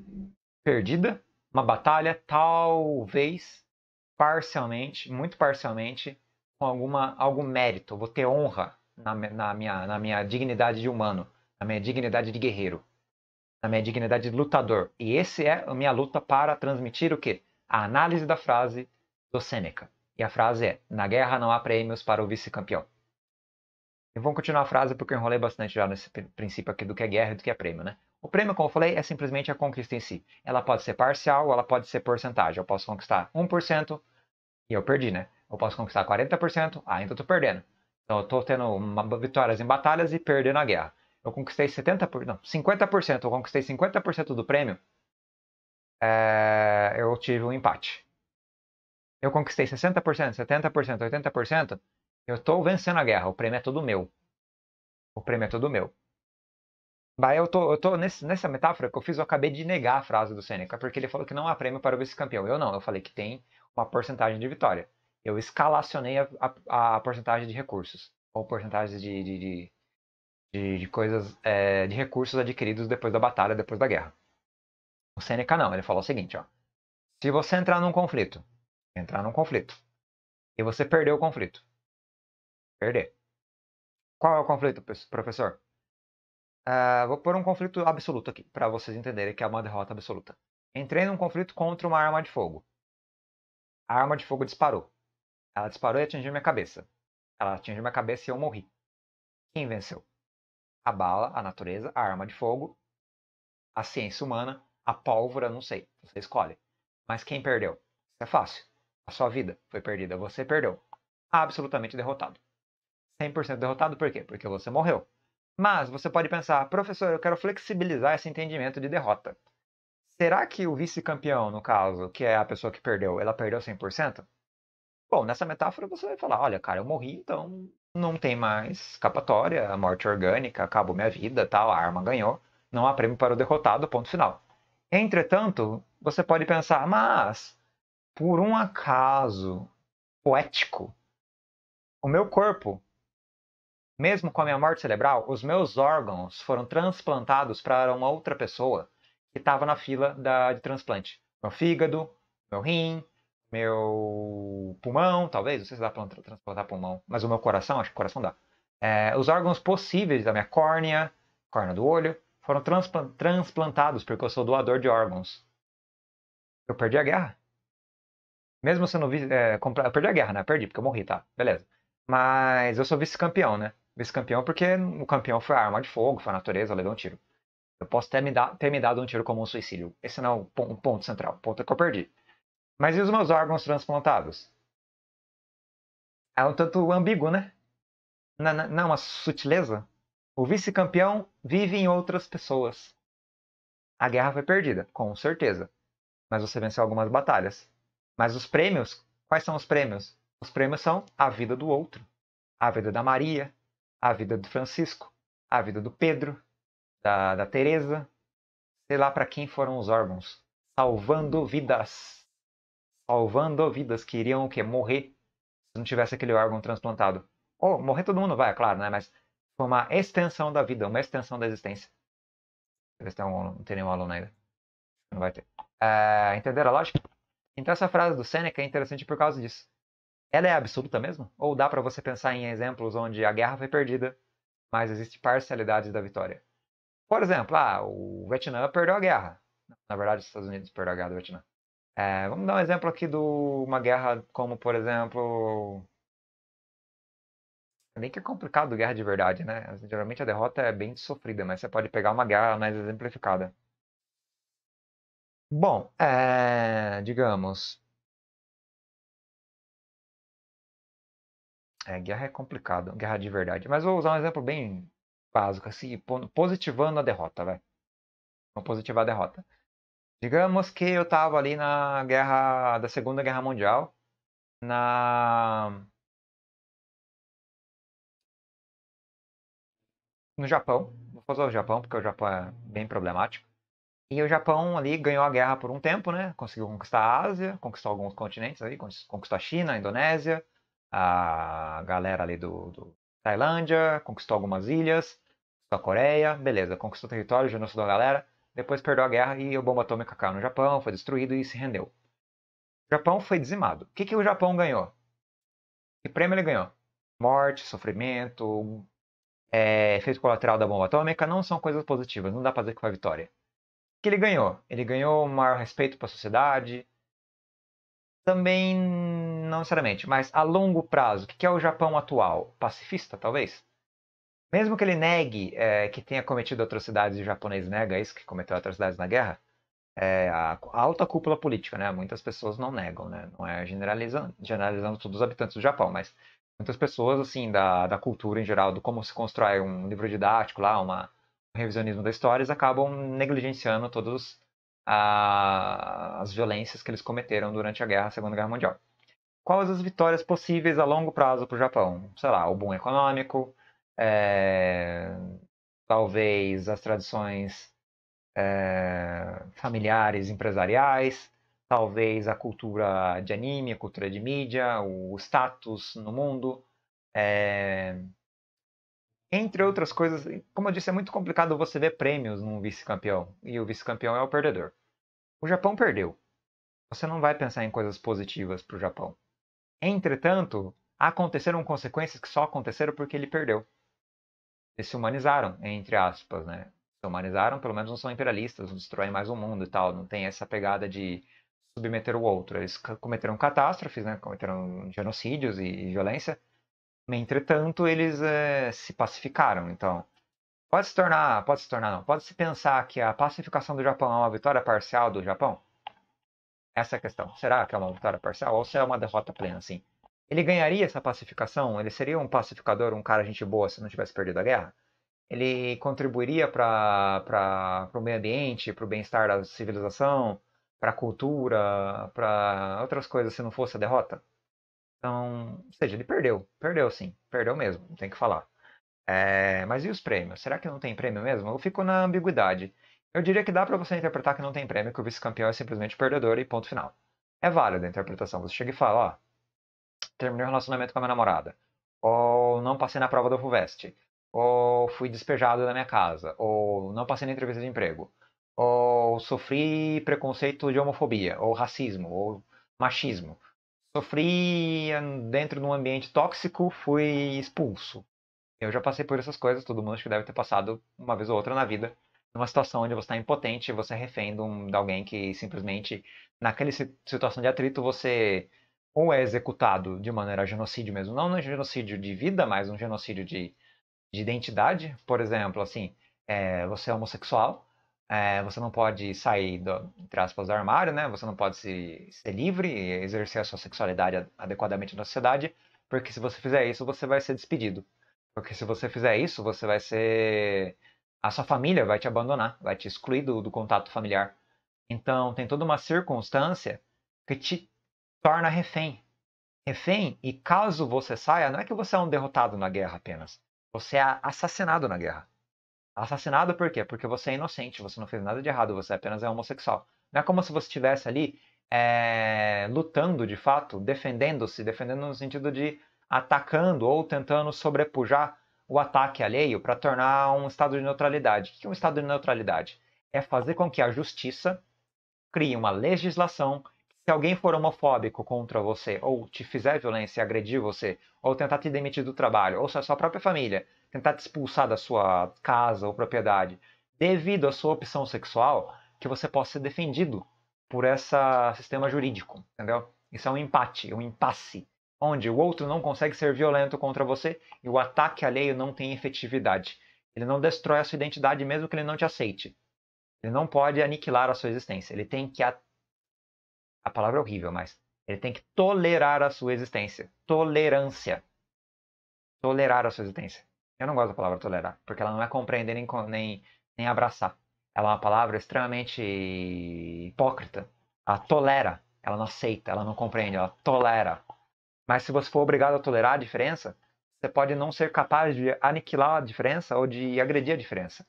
perdida, uma batalha talvez parcialmente, muito parcialmente, com alguma, algum mérito. Eu vou ter honra na, na, minha, na minha dignidade de humano, na minha dignidade de guerreiro, na minha dignidade de lutador. E esse é a minha luta para transmitir o quê? A análise da frase do Seneca E a frase é: Na guerra não há prêmios para o vice-campeão. Vamos continuar a frase porque eu enrolei bastante já nesse princípio aqui do que é guerra e do que é prêmio, né? O prêmio, como eu falei, é simplesmente a conquista em si. Ela pode ser parcial, ela pode ser porcentagem. Eu posso conquistar 1% e eu perdi, né? Eu posso conquistar 40%, ah, ainda estou perdendo. Então eu estou tendo uma, vitórias em batalhas e perdendo a guerra. Eu conquistei 70%, não, 50%, eu conquistei 50% do prêmio, é, eu tive um empate. Eu conquistei 60%, 70%, 80%, eu estou vencendo a guerra, o prêmio é todo meu. O prêmio é todo meu. Bah, eu tô, eu tô nesse, nessa metáfora que eu fiz, eu acabei de negar a frase do Seneca, porque ele falou que não há prêmio para o vice-campeão. Eu não, eu falei que tem uma porcentagem de vitória. Eu escalacionei a, a, a porcentagem de recursos, ou porcentagem de, de, de, de, de coisas, é, de recursos adquiridos depois da batalha, depois da guerra. O Seneca não, ele falou o seguinte, ó. Se você entrar num conflito, entrar num conflito, e você perdeu o conflito, Perder. Qual é o conflito, professor? Uh, vou pôr um conflito absoluto aqui, para vocês entenderem que é uma derrota absoluta. Entrei num conflito contra uma arma de fogo. A arma de fogo disparou. Ela disparou e atingiu minha cabeça. Ela atingiu minha cabeça e eu morri. Quem venceu? A bala, a natureza, a arma de fogo, a ciência humana, a pólvora, não sei. Você escolhe. Mas quem perdeu? é fácil. A sua vida foi perdida. Você perdeu. Absolutamente derrotado. 100% derrotado, por quê? Porque você morreu. Mas você pode pensar, professor, eu quero flexibilizar esse entendimento de derrota. Será que o vice-campeão, no caso, que é a pessoa que perdeu, ela perdeu 100%? Bom, nessa metáfora você vai falar, olha, cara, eu morri, então não tem mais escapatória, a morte orgânica, acabou minha vida, tal, a arma ganhou, não há prêmio para o derrotado, ponto final. Entretanto, você pode pensar, mas por um acaso poético, o meu corpo mesmo com a minha morte cerebral, os meus órgãos foram transplantados para uma outra pessoa que estava na fila da, de transplante. Meu fígado, meu rim, meu pulmão, talvez, não sei se dá para transplantar pulmão, mas o meu coração, acho que o coração dá. É, os órgãos possíveis da minha córnea, córnea do olho, foram transpla transplantados porque eu sou doador de órgãos. Eu perdi a guerra. Mesmo sendo vice, é, eu perdi a guerra, né? Perdi porque eu morri, tá? Beleza. Mas eu sou vice-campeão, né? vice-campeão porque o campeão foi a arma de fogo, foi a natureza, levou um tiro. Eu posso ter me, ter me dado um tiro como um suicídio. Esse não é um ponto central, o ponto é que eu perdi. Mas e os meus órgãos transplantados? É um tanto ambíguo, né? Não, não, é, não é uma sutileza? O vice-campeão vive em outras pessoas. A guerra foi perdida, com certeza. Mas você venceu algumas batalhas. Mas os prêmios, quais são os prêmios? Os prêmios são a vida do outro, a vida da Maria, a vida do Francisco, a vida do Pedro, da, da Teresa, sei lá para quem foram os órgãos, salvando hum. vidas. Salvando vidas que iriam o quê? Morrer se não tivesse aquele órgão transplantado. Ou oh, morrer todo mundo vai, é claro, né? Mas foi uma extensão da vida, uma extensão da existência. Eles têm não tem nenhum aluno ainda. Não vai ter. Uh, entenderam a lógica? Então essa frase do Seneca é interessante por causa disso ela é absoluta mesmo? Ou dá para você pensar em exemplos onde a guerra foi perdida, mas existe parcialidade da vitória? Por exemplo, ah, o Vietnã perdeu a guerra. Na verdade, os Estados Unidos perdeu a guerra do Vietnã. É, vamos dar um exemplo aqui de uma guerra como, por exemplo. Nem que é complicado guerra de verdade, né? Geralmente a derrota é bem sofrida, mas você pode pegar uma guerra mais exemplificada. Bom, é, digamos, É, guerra é complicado, guerra de verdade. Mas vou usar um exemplo bem básico, assim, positivando a derrota, vai. Vou positivar a derrota. Digamos que eu estava ali na guerra da Segunda Guerra Mundial, na no Japão. Vou fazer o Japão porque o Japão é bem problemático. E o Japão ali ganhou a guerra por um tempo, né? Conseguiu conquistar a Ásia, conquistou alguns continentes aí, conquistou a China, a Indonésia, a galera ali do, do Tailândia, conquistou algumas ilhas, conquistou a Coreia, beleza, conquistou território, genocidou da galera, depois perdeu a guerra e o bomba atômica caiu no Japão, foi destruído e se rendeu. O Japão foi dizimado. O que, que o Japão ganhou? Que prêmio ele ganhou? Morte, sofrimento, é, efeito colateral da bomba atômica não são coisas positivas, não dá pra dizer que foi a vitória. O que ele ganhou? Ele ganhou maior respeito para a sociedade. Também não necessariamente, mas a longo prazo, o que é o Japão atual? Pacifista, talvez? Mesmo que ele negue é, que tenha cometido atrocidades e o japonês nega isso, que cometeu atrocidades na guerra, é, a, alta cúpula política, né? Muitas pessoas não negam, né? Não é generalizando, generalizando todos os habitantes do Japão, mas muitas pessoas, assim, da, da cultura em geral, do como se constrói um livro didático lá, uma, um revisionismo da história, eles acabam negligenciando todas ah, as violências que eles cometeram durante a guerra, a Segunda Guerra Mundial quais as vitórias possíveis a longo prazo para o Japão. Sei lá, o boom econômico, é, talvez as tradições é, familiares, empresariais, talvez a cultura de anime, a cultura de mídia, o status no mundo. É, entre outras coisas, como eu disse, é muito complicado você ver prêmios num vice-campeão. E o vice-campeão é o perdedor. O Japão perdeu. Você não vai pensar em coisas positivas para o Japão. Entretanto, aconteceram consequências que só aconteceram porque ele perdeu. Eles se humanizaram, entre aspas, né? Se humanizaram, pelo menos não são imperialistas, não destroem mais o mundo e tal, não tem essa pegada de submeter o outro. Eles cometeram catástrofes, né? Cometeram genocídios e violência. Entretanto, eles é, se pacificaram, então. Pode se tornar, pode se tornar, não. Pode se pensar que a pacificação do Japão é uma vitória parcial do Japão? Essa é a questão. Será que é uma vitória parcial ou se é uma derrota plena, assim? Ele ganharia essa pacificação? Ele seria um pacificador, um cara gente boa se não tivesse perdido a guerra? Ele contribuiria para o meio ambiente, para o bem-estar da civilização, para a cultura, para outras coisas se não fosse a derrota? Então, ou seja, ele perdeu. Perdeu sim. Perdeu mesmo, não tem que falar. É, mas e os prêmios? Será que não tem prêmio mesmo? Eu fico na ambiguidade. Eu diria que dá para você interpretar que não tem prêmio, que o vice-campeão é simplesmente perdedor e ponto final. É válida a interpretação. Você chega e fala, ó, terminei o relacionamento com a minha namorada. Ou não passei na prova do FUVEST. Ou fui despejado da minha casa. Ou não passei na entrevista de emprego. Ou sofri preconceito de homofobia. Ou racismo. Ou machismo. Sofri dentro de um ambiente tóxico, fui expulso. Eu já passei por essas coisas, todo mundo acho que deve ter passado uma vez ou outra na vida numa situação onde você está impotente, você é refém de, um, de alguém que simplesmente, naquela situação de atrito, você ou é executado de maneira genocídio mesmo, não um é genocídio de vida, mas um genocídio de, de identidade. Por exemplo, assim, é, você é homossexual, é, você não pode sair, do, entre aspas, do armário, né? Você não pode se, ser livre e exercer a sua sexualidade adequadamente na sociedade, porque se você fizer isso, você vai ser despedido. Porque se você fizer isso, você vai ser a sua família vai te abandonar, vai te excluir do, do contato familiar. Então, tem toda uma circunstância que te torna refém. Refém, e caso você saia, não é que você é um derrotado na guerra apenas. Você é assassinado na guerra. Assassinado por quê? Porque você é inocente, você não fez nada de errado, você apenas é homossexual. Não é como se você estivesse ali é, lutando de fato, defendendo-se, defendendo no sentido de atacando ou tentando sobrepujar o ataque alheio para tornar um estado de neutralidade. O que é um estado de neutralidade? É fazer com que a justiça crie uma legislação que, se alguém for homofóbico contra você, ou te fizer violência, agredir você, ou tentar te demitir do trabalho, ou se a sua própria família tentar te expulsar da sua casa ou propriedade devido à sua opção sexual, que você possa ser defendido por esse sistema jurídico, entendeu? Isso é um empate, um impasse onde o outro não consegue ser violento contra você e o ataque alheio não tem efetividade. Ele não destrói a sua identidade mesmo que ele não te aceite. Ele não pode aniquilar a sua existência. Ele tem que. A, a palavra é horrível, mas. Ele tem que tolerar a sua existência. Tolerância. Tolerar a sua existência. Eu não gosto da palavra tolerar, porque ela não é compreender nem, nem, nem abraçar. Ela é uma palavra extremamente hipócrita. Ela tolera. Ela não aceita, ela não compreende, ela tolera. Mas se você for obrigado a tolerar a diferença, você pode não ser capaz de aniquilar a diferença ou de agredir a diferença.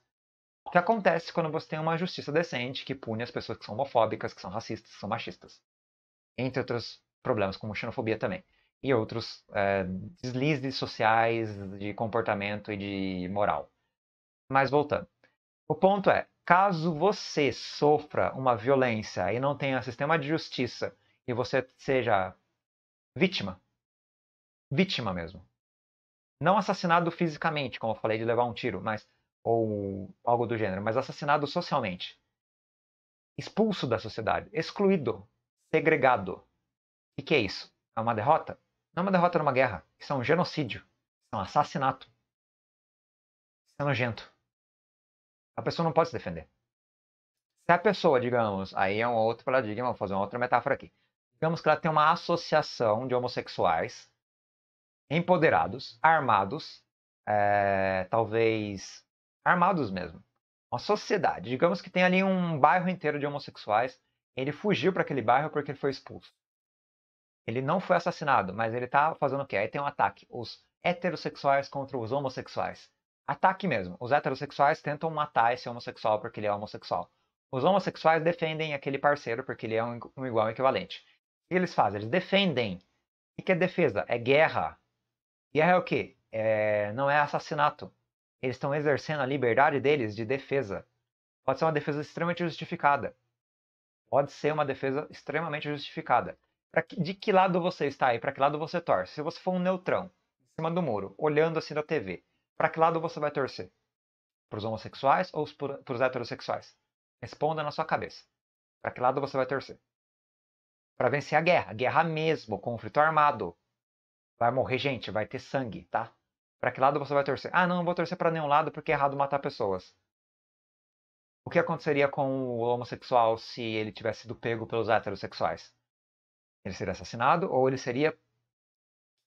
O que acontece quando você tem uma justiça decente que pune as pessoas que são homofóbicas, que são racistas, que são machistas. Entre outros problemas, como xenofobia também. E outros é, deslizes sociais de comportamento e de moral. Mas voltando. O ponto é, caso você sofra uma violência e não tenha sistema de justiça e você seja vítima vítima mesmo. Não assassinado fisicamente, como eu falei, de levar um tiro, mas ou algo do gênero, mas assassinado socialmente. Expulso da sociedade, excluído, segregado. E que é isso? É uma derrota? Não é uma derrota numa é guerra. Isso é um genocídio. Isso é um assassinato. Isso é nojento. A pessoa não pode se defender. Se a pessoa, digamos, aí é um outro paradigma, vou fazer uma outra metáfora aqui. Digamos que ela tem uma associação de homossexuais empoderados, armados, é, talvez armados mesmo. Uma sociedade, digamos que tem ali um bairro inteiro de homossexuais, ele fugiu para aquele bairro porque ele foi expulso. Ele não foi assassinado, mas ele está fazendo o quê? Aí tem um ataque, os heterossexuais contra os homossexuais. Ataque mesmo. Os heterossexuais tentam matar esse homossexual porque ele é homossexual. Os homossexuais defendem aquele parceiro porque ele é um, um igual equivalente. O que eles fazem? Eles defendem. O que é defesa? É guerra. Guerra é o quê? É... não é assassinato. Eles estão exercendo a liberdade deles de defesa. Pode ser uma defesa extremamente justificada. Pode ser uma defesa extremamente justificada. Que... de que lado você está e para que lado você torce? Se você for um neutrão, em cima do muro, olhando assim da TV, para que lado você vai torcer? Para os homossexuais ou para os heterossexuais? Responda na sua cabeça. Para que lado você vai torcer? Para vencer a guerra, guerra mesmo, conflito armado, Vai morrer gente, vai ter sangue, tá? Para que lado você vai torcer? Ah, não, não vou torcer para nenhum lado porque é errado matar pessoas. O que aconteceria com o homossexual se ele tivesse sido pego pelos heterossexuais? Ele seria assassinado ou ele seria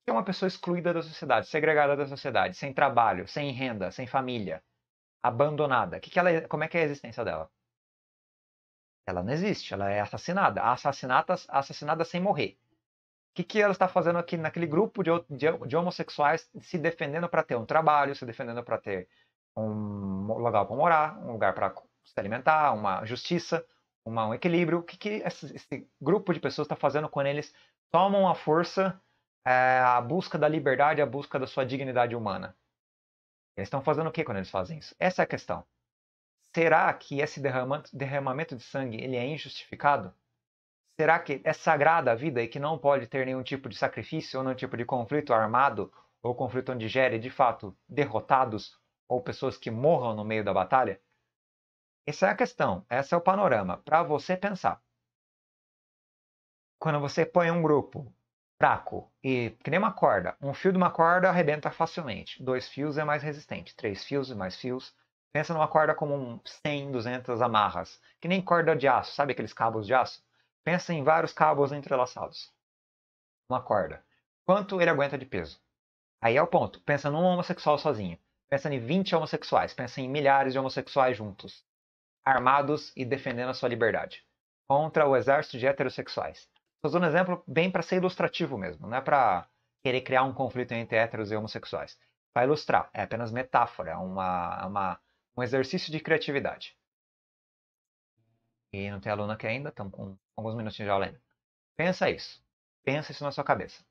uma pessoa excluída da sociedade, segregada da sociedade, sem trabalho, sem renda, sem família, abandonada? Que que ela, como é que é a existência dela? Ela não existe, ela é assassinada. assassinada sem morrer que, que ela está fazendo aqui naquele grupo de, de, de homossexuais se defendendo para ter um trabalho, se defendendo para ter um lugar para morar, um lugar para se alimentar, uma justiça, uma, um equilíbrio. O que, que esse, esse grupo de pessoas está fazendo quando eles tomam a força, é, a busca da liberdade, a busca da sua dignidade humana? Eles estão fazendo o que quando eles fazem isso? Essa é a questão. Será que esse derramamento, derramamento de sangue ele é injustificado? Será que é sagrada a vida e que não pode ter nenhum tipo de sacrifício ou nenhum tipo de conflito armado ou conflito onde gere de fato derrotados ou pessoas que morram no meio da batalha? Essa é a questão, esse é o panorama para você pensar. Quando você põe um grupo fraco e que nem uma corda, um fio de uma corda arrebenta facilmente, dois fios é mais resistente, três fios e mais fios. Pensa numa corda como um 100, 200 amarras, que nem corda de aço, sabe aqueles cabos de aço? Pensa em vários cabos entrelaçados. Uma corda. Quanto ele aguenta de peso? Aí é o ponto. Pensa num homossexual sozinho. Pensa em 20 homossexuais. Pensa em milhares de homossexuais juntos. Armados e defendendo a sua liberdade. Contra o exército de heterossexuais. Estou usando um exemplo bem para ser ilustrativo mesmo. Não é para querer criar um conflito entre héteros e homossexuais. Para ilustrar. É apenas metáfora. É uma, é uma, um exercício de criatividade. E não tem aluno aqui ainda, estamos com alguns minutinhos de aula ainda. Pensa isso. Pensa isso na sua cabeça.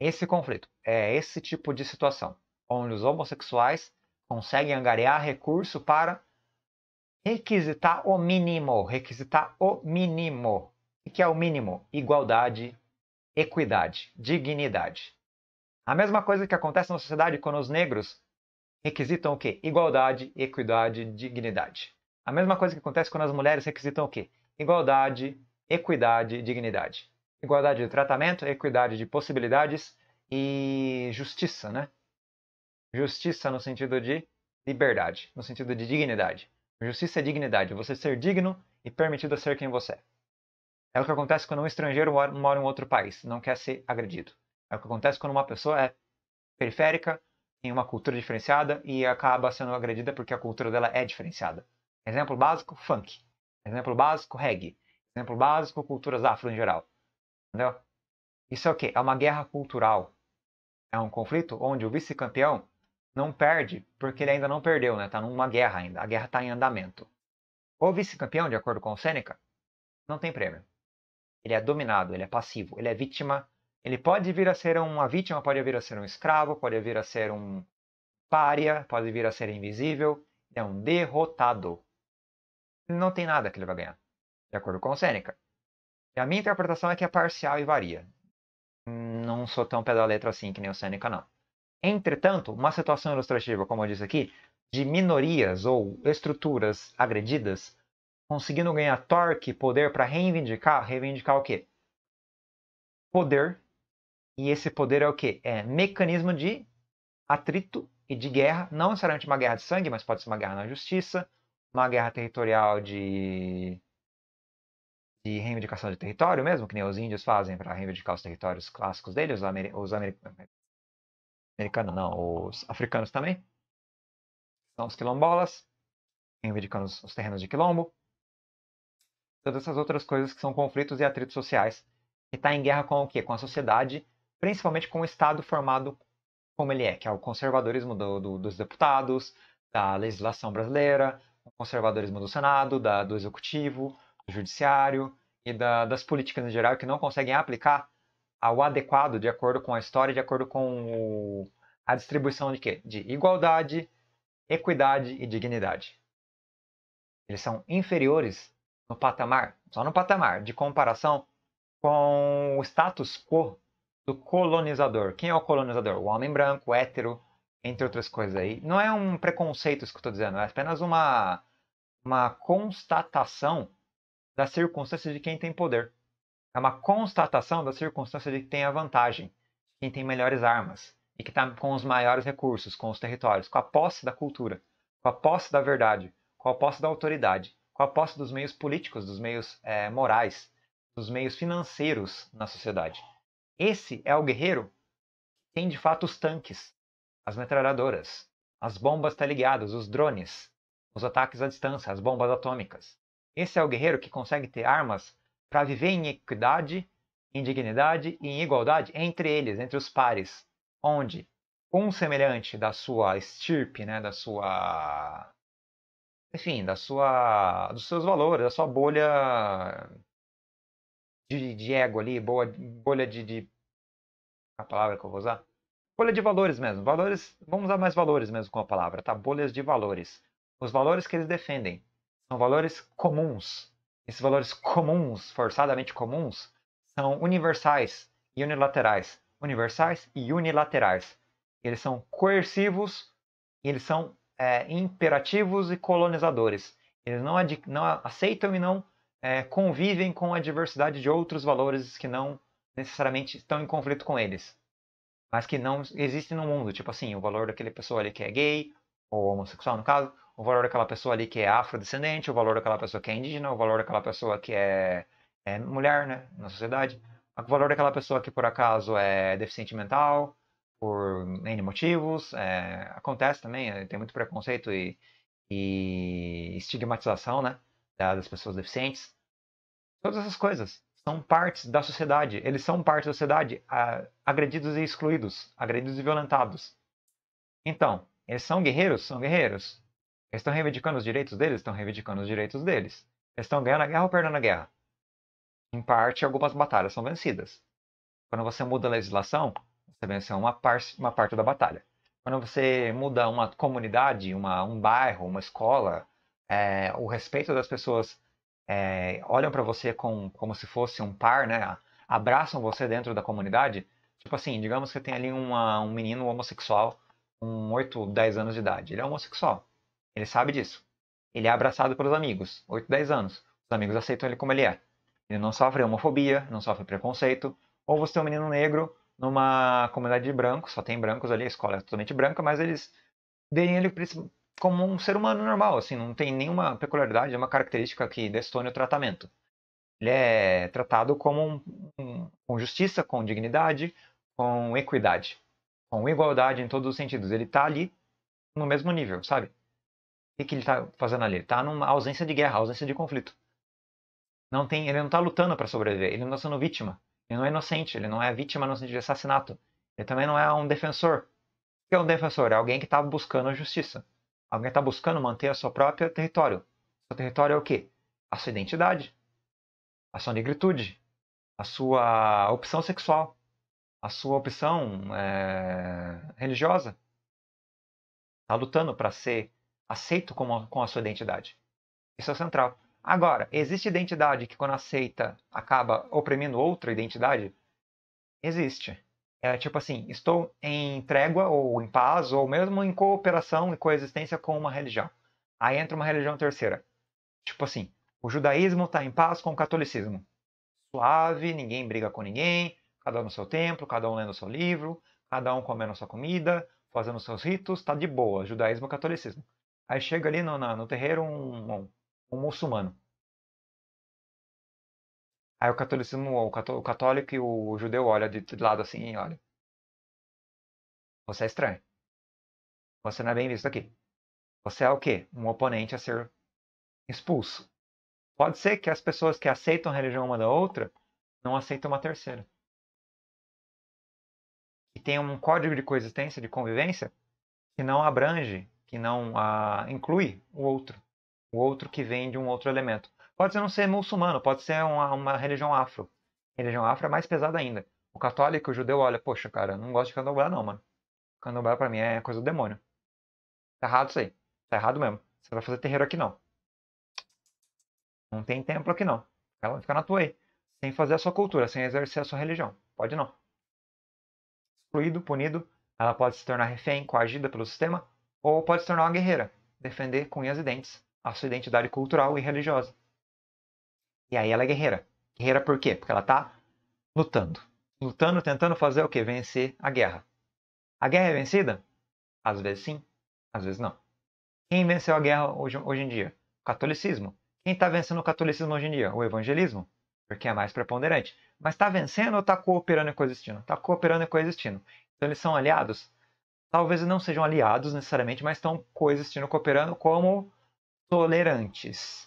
Esse conflito é esse tipo de situação onde os homossexuais conseguem angariar recurso para requisitar o mínimo, requisitar o mínimo. O que é o mínimo? Igualdade, equidade, dignidade. A mesma coisa que acontece na sociedade quando os negros requisitam o quê? Igualdade, equidade, dignidade. A mesma coisa que acontece quando as mulheres requisitam o quê? Igualdade, equidade, dignidade. Igualdade de tratamento, equidade de possibilidades e justiça, né? Justiça no sentido de liberdade, no sentido de dignidade. Justiça é dignidade, você ser digno e permitido a ser quem você é. É o que acontece quando um estrangeiro mora em outro país, não quer ser agredido. É o que acontece quando uma pessoa é periférica, tem uma cultura diferenciada e acaba sendo agredida porque a cultura dela é diferenciada. Exemplo básico, funk. Exemplo básico, reggae. Exemplo básico, culturas afro em geral. Entendeu? Isso é o quê? É uma guerra cultural. É um conflito onde o vice-campeão não perde porque ele ainda não perdeu, né? Tá numa guerra ainda. A guerra está em andamento. O vice-campeão, de acordo com o Seneca, não tem prêmio. Ele é dominado, ele é passivo, ele é vítima. Ele pode vir a ser uma vítima, pode vir a ser um escravo, pode vir a ser um pária, pode vir a ser invisível. É um derrotado não tem nada que ele vai ganhar, de acordo com o Seneca. E a minha interpretação é que é parcial e varia. Não sou tão pé da letra assim que nem o Seneca, não. Entretanto, uma situação ilustrativa, como eu disse aqui, de minorias ou estruturas agredidas conseguindo ganhar torque, poder para reivindicar, reivindicar o quê? Poder. E esse poder é o quê? É mecanismo de atrito e de guerra, não necessariamente uma guerra de sangue, mas pode ser uma guerra na justiça, uma guerra territorial de, de reivindicação de território mesmo, que nem os índios fazem para reivindicar os territórios clássicos deles, os, amer, os amer, americanos não, os africanos também. São os quilombolas, reivindicando os, terrenos de quilombo. Todas essas outras coisas que são conflitos e atritos sociais, e está em guerra com o quê? Com a sociedade, principalmente com o Estado formado como ele é, que é o conservadorismo do, do, dos deputados, da legislação brasileira, conservadorismo do Senado, da, do Executivo, do Judiciário e da, das políticas em geral que não conseguem aplicar ao adequado de acordo com a história, de acordo com o, a distribuição de quê? De igualdade, equidade e dignidade. Eles são inferiores no patamar, só no patamar de comparação com o status quo do colonizador. Quem é o colonizador? O homem branco, hétero, entre outras coisas aí. Não é um preconceito isso que eu estou dizendo, é apenas uma, uma constatação da circunstância de quem tem poder. É uma constatação da circunstância de quem tem a vantagem, quem tem melhores armas e que está com os maiores recursos, com os territórios, com a posse da cultura, com a posse da verdade, com a posse da autoridade, com a posse dos meios políticos, dos meios é, morais, dos meios financeiros na sociedade. Esse é o guerreiro que tem de fato os tanques, as metralhadoras, as bombas teleguiadas, os drones, os ataques à distância, as bombas atômicas. Esse é o guerreiro que consegue ter armas para viver em equidade, em dignidade e em igualdade entre eles, entre os pares, onde um semelhante da sua estirpe, né, da sua enfim, da sua dos seus valores, da sua bolha de, de ego ali, boa, bolha de, de a palavra que eu vou usar, Bolha de valores mesmo. Valores, vamos usar mais valores mesmo com a palavra, tá? Bolhas de valores. Os valores que eles defendem são valores comuns. Esses valores comuns, forçadamente comuns, são universais e unilaterais. Universais e unilaterais. Eles são coercivos, eles são é, imperativos e colonizadores. Eles não, não aceitam e não é, convivem com a diversidade de outros valores que não necessariamente estão em conflito com eles mas que não existe no mundo. Tipo assim, o valor daquela pessoa ali que é gay, ou homossexual no caso, o valor daquela pessoa ali que é afrodescendente, o valor daquela pessoa que é indígena, o valor daquela pessoa que é, é mulher, né, na sociedade, o valor daquela pessoa que por acaso é deficiente mental, por N motivos, é, acontece também, eh, tem muito preconceito e, e estigmatização, né, das pessoas deficientes, todas essas coisas são partes da sociedade, eles são parte da sociedade, ah, agredidos e excluídos, agredidos e violentados. Então, eles são guerreiros? São guerreiros. Eles estão reivindicando os direitos deles? Estão reivindicando os direitos deles. Eles estão ganhando a guerra ou perdendo a guerra? Em parte, algumas batalhas são vencidas. Quando você muda a legislação, você venceu uma, uma parte da batalha. Quando você muda uma comunidade, uma, um bairro, uma escola, é, o respeito das pessoas é, olham para você com, como se fosse um par, né? Abraçam você dentro da comunidade. Tipo assim, digamos que tem ali uma, um menino homossexual com 8, 10 anos de idade. Ele é homossexual. Ele sabe disso. Ele é abraçado pelos amigos, 8, 10 anos. Os amigos aceitam ele como ele é. Ele não sofre homofobia, não sofre preconceito. Ou você tem um menino negro numa comunidade de brancos, só tem brancos ali, a escola é totalmente branca, mas eles deem ele como um ser humano normal, assim, não tem nenhuma peculiaridade, é uma característica que destone o tratamento. Ele é tratado como um, um, com justiça, com dignidade, com equidade, com igualdade em todos os sentidos. Ele está ali no mesmo nível, sabe? O que, que ele está fazendo ali? Ele está numa ausência de guerra, ausência de conflito. Não tem, ele não está lutando para sobreviver, ele não está sendo vítima. Ele não é inocente, ele não é vítima no sentido de assassinato. Ele também não é um defensor. O que é um defensor? É alguém que está buscando a justiça. Alguém está buscando manter a sua própria território. Seu território é o quê? A sua identidade, a sua negritude, a sua opção sexual, a sua opção é, religiosa. Está lutando para ser aceito com a, com a sua identidade. Isso é central. Agora, existe identidade que, quando aceita, acaba oprimindo outra identidade? Existe. É tipo assim, estou em trégua ou em paz ou mesmo em cooperação e coexistência com uma religião. Aí entra uma religião terceira. Tipo assim, o judaísmo está em paz com o catolicismo. Suave, ninguém briga com ninguém, cada um no seu templo, cada um lendo o seu livro, cada um comendo a sua comida, fazendo os seus ritos, está de boa, judaísmo e catolicismo. Aí chega ali no, no, no terreiro um, um, um muçulmano. Aí o catolicismo, o católico e o judeu olha de lado assim e olha. Você é estranho. Você não é bem visto aqui. Você é o quê? Um oponente a ser expulso. Pode ser que as pessoas que aceitam a religião uma da outra não aceitam uma terceira. E tem um código de coexistência, de convivência, que não abrange, que não ah, inclui o outro. O outro que vem de um outro elemento. Pode ser não ser muçulmano, pode ser uma, uma religião afro. religião afro é mais pesada ainda. O católico, o judeu, olha, poxa, cara, não gosto de candomblé não, mano. Candomblé pra mim é coisa do demônio. Tá errado isso aí. Tá errado mesmo. Você vai fazer terreiro aqui não. Não tem templo aqui não. Ela fica na tua aí. Sem fazer a sua cultura, sem exercer a sua religião. Pode não. Excluído, punido, ela pode se tornar refém, coagida pelo sistema, ou pode se tornar uma guerreira, defender com unhas e dentes a sua identidade cultural e religiosa. E aí ela é guerreira. Guerreira por quê? Porque ela está lutando. Lutando, tentando fazer o quê? Vencer a guerra. A guerra é vencida? Às vezes sim, às vezes não. Quem venceu a guerra hoje, hoje em dia? O catolicismo. Quem está vencendo o catolicismo hoje em dia? O evangelismo, porque é mais preponderante. Mas está vencendo ou está cooperando e coexistindo? Está cooperando e coexistindo. Então eles são aliados? Talvez não sejam aliados necessariamente, mas estão coexistindo, cooperando como tolerantes.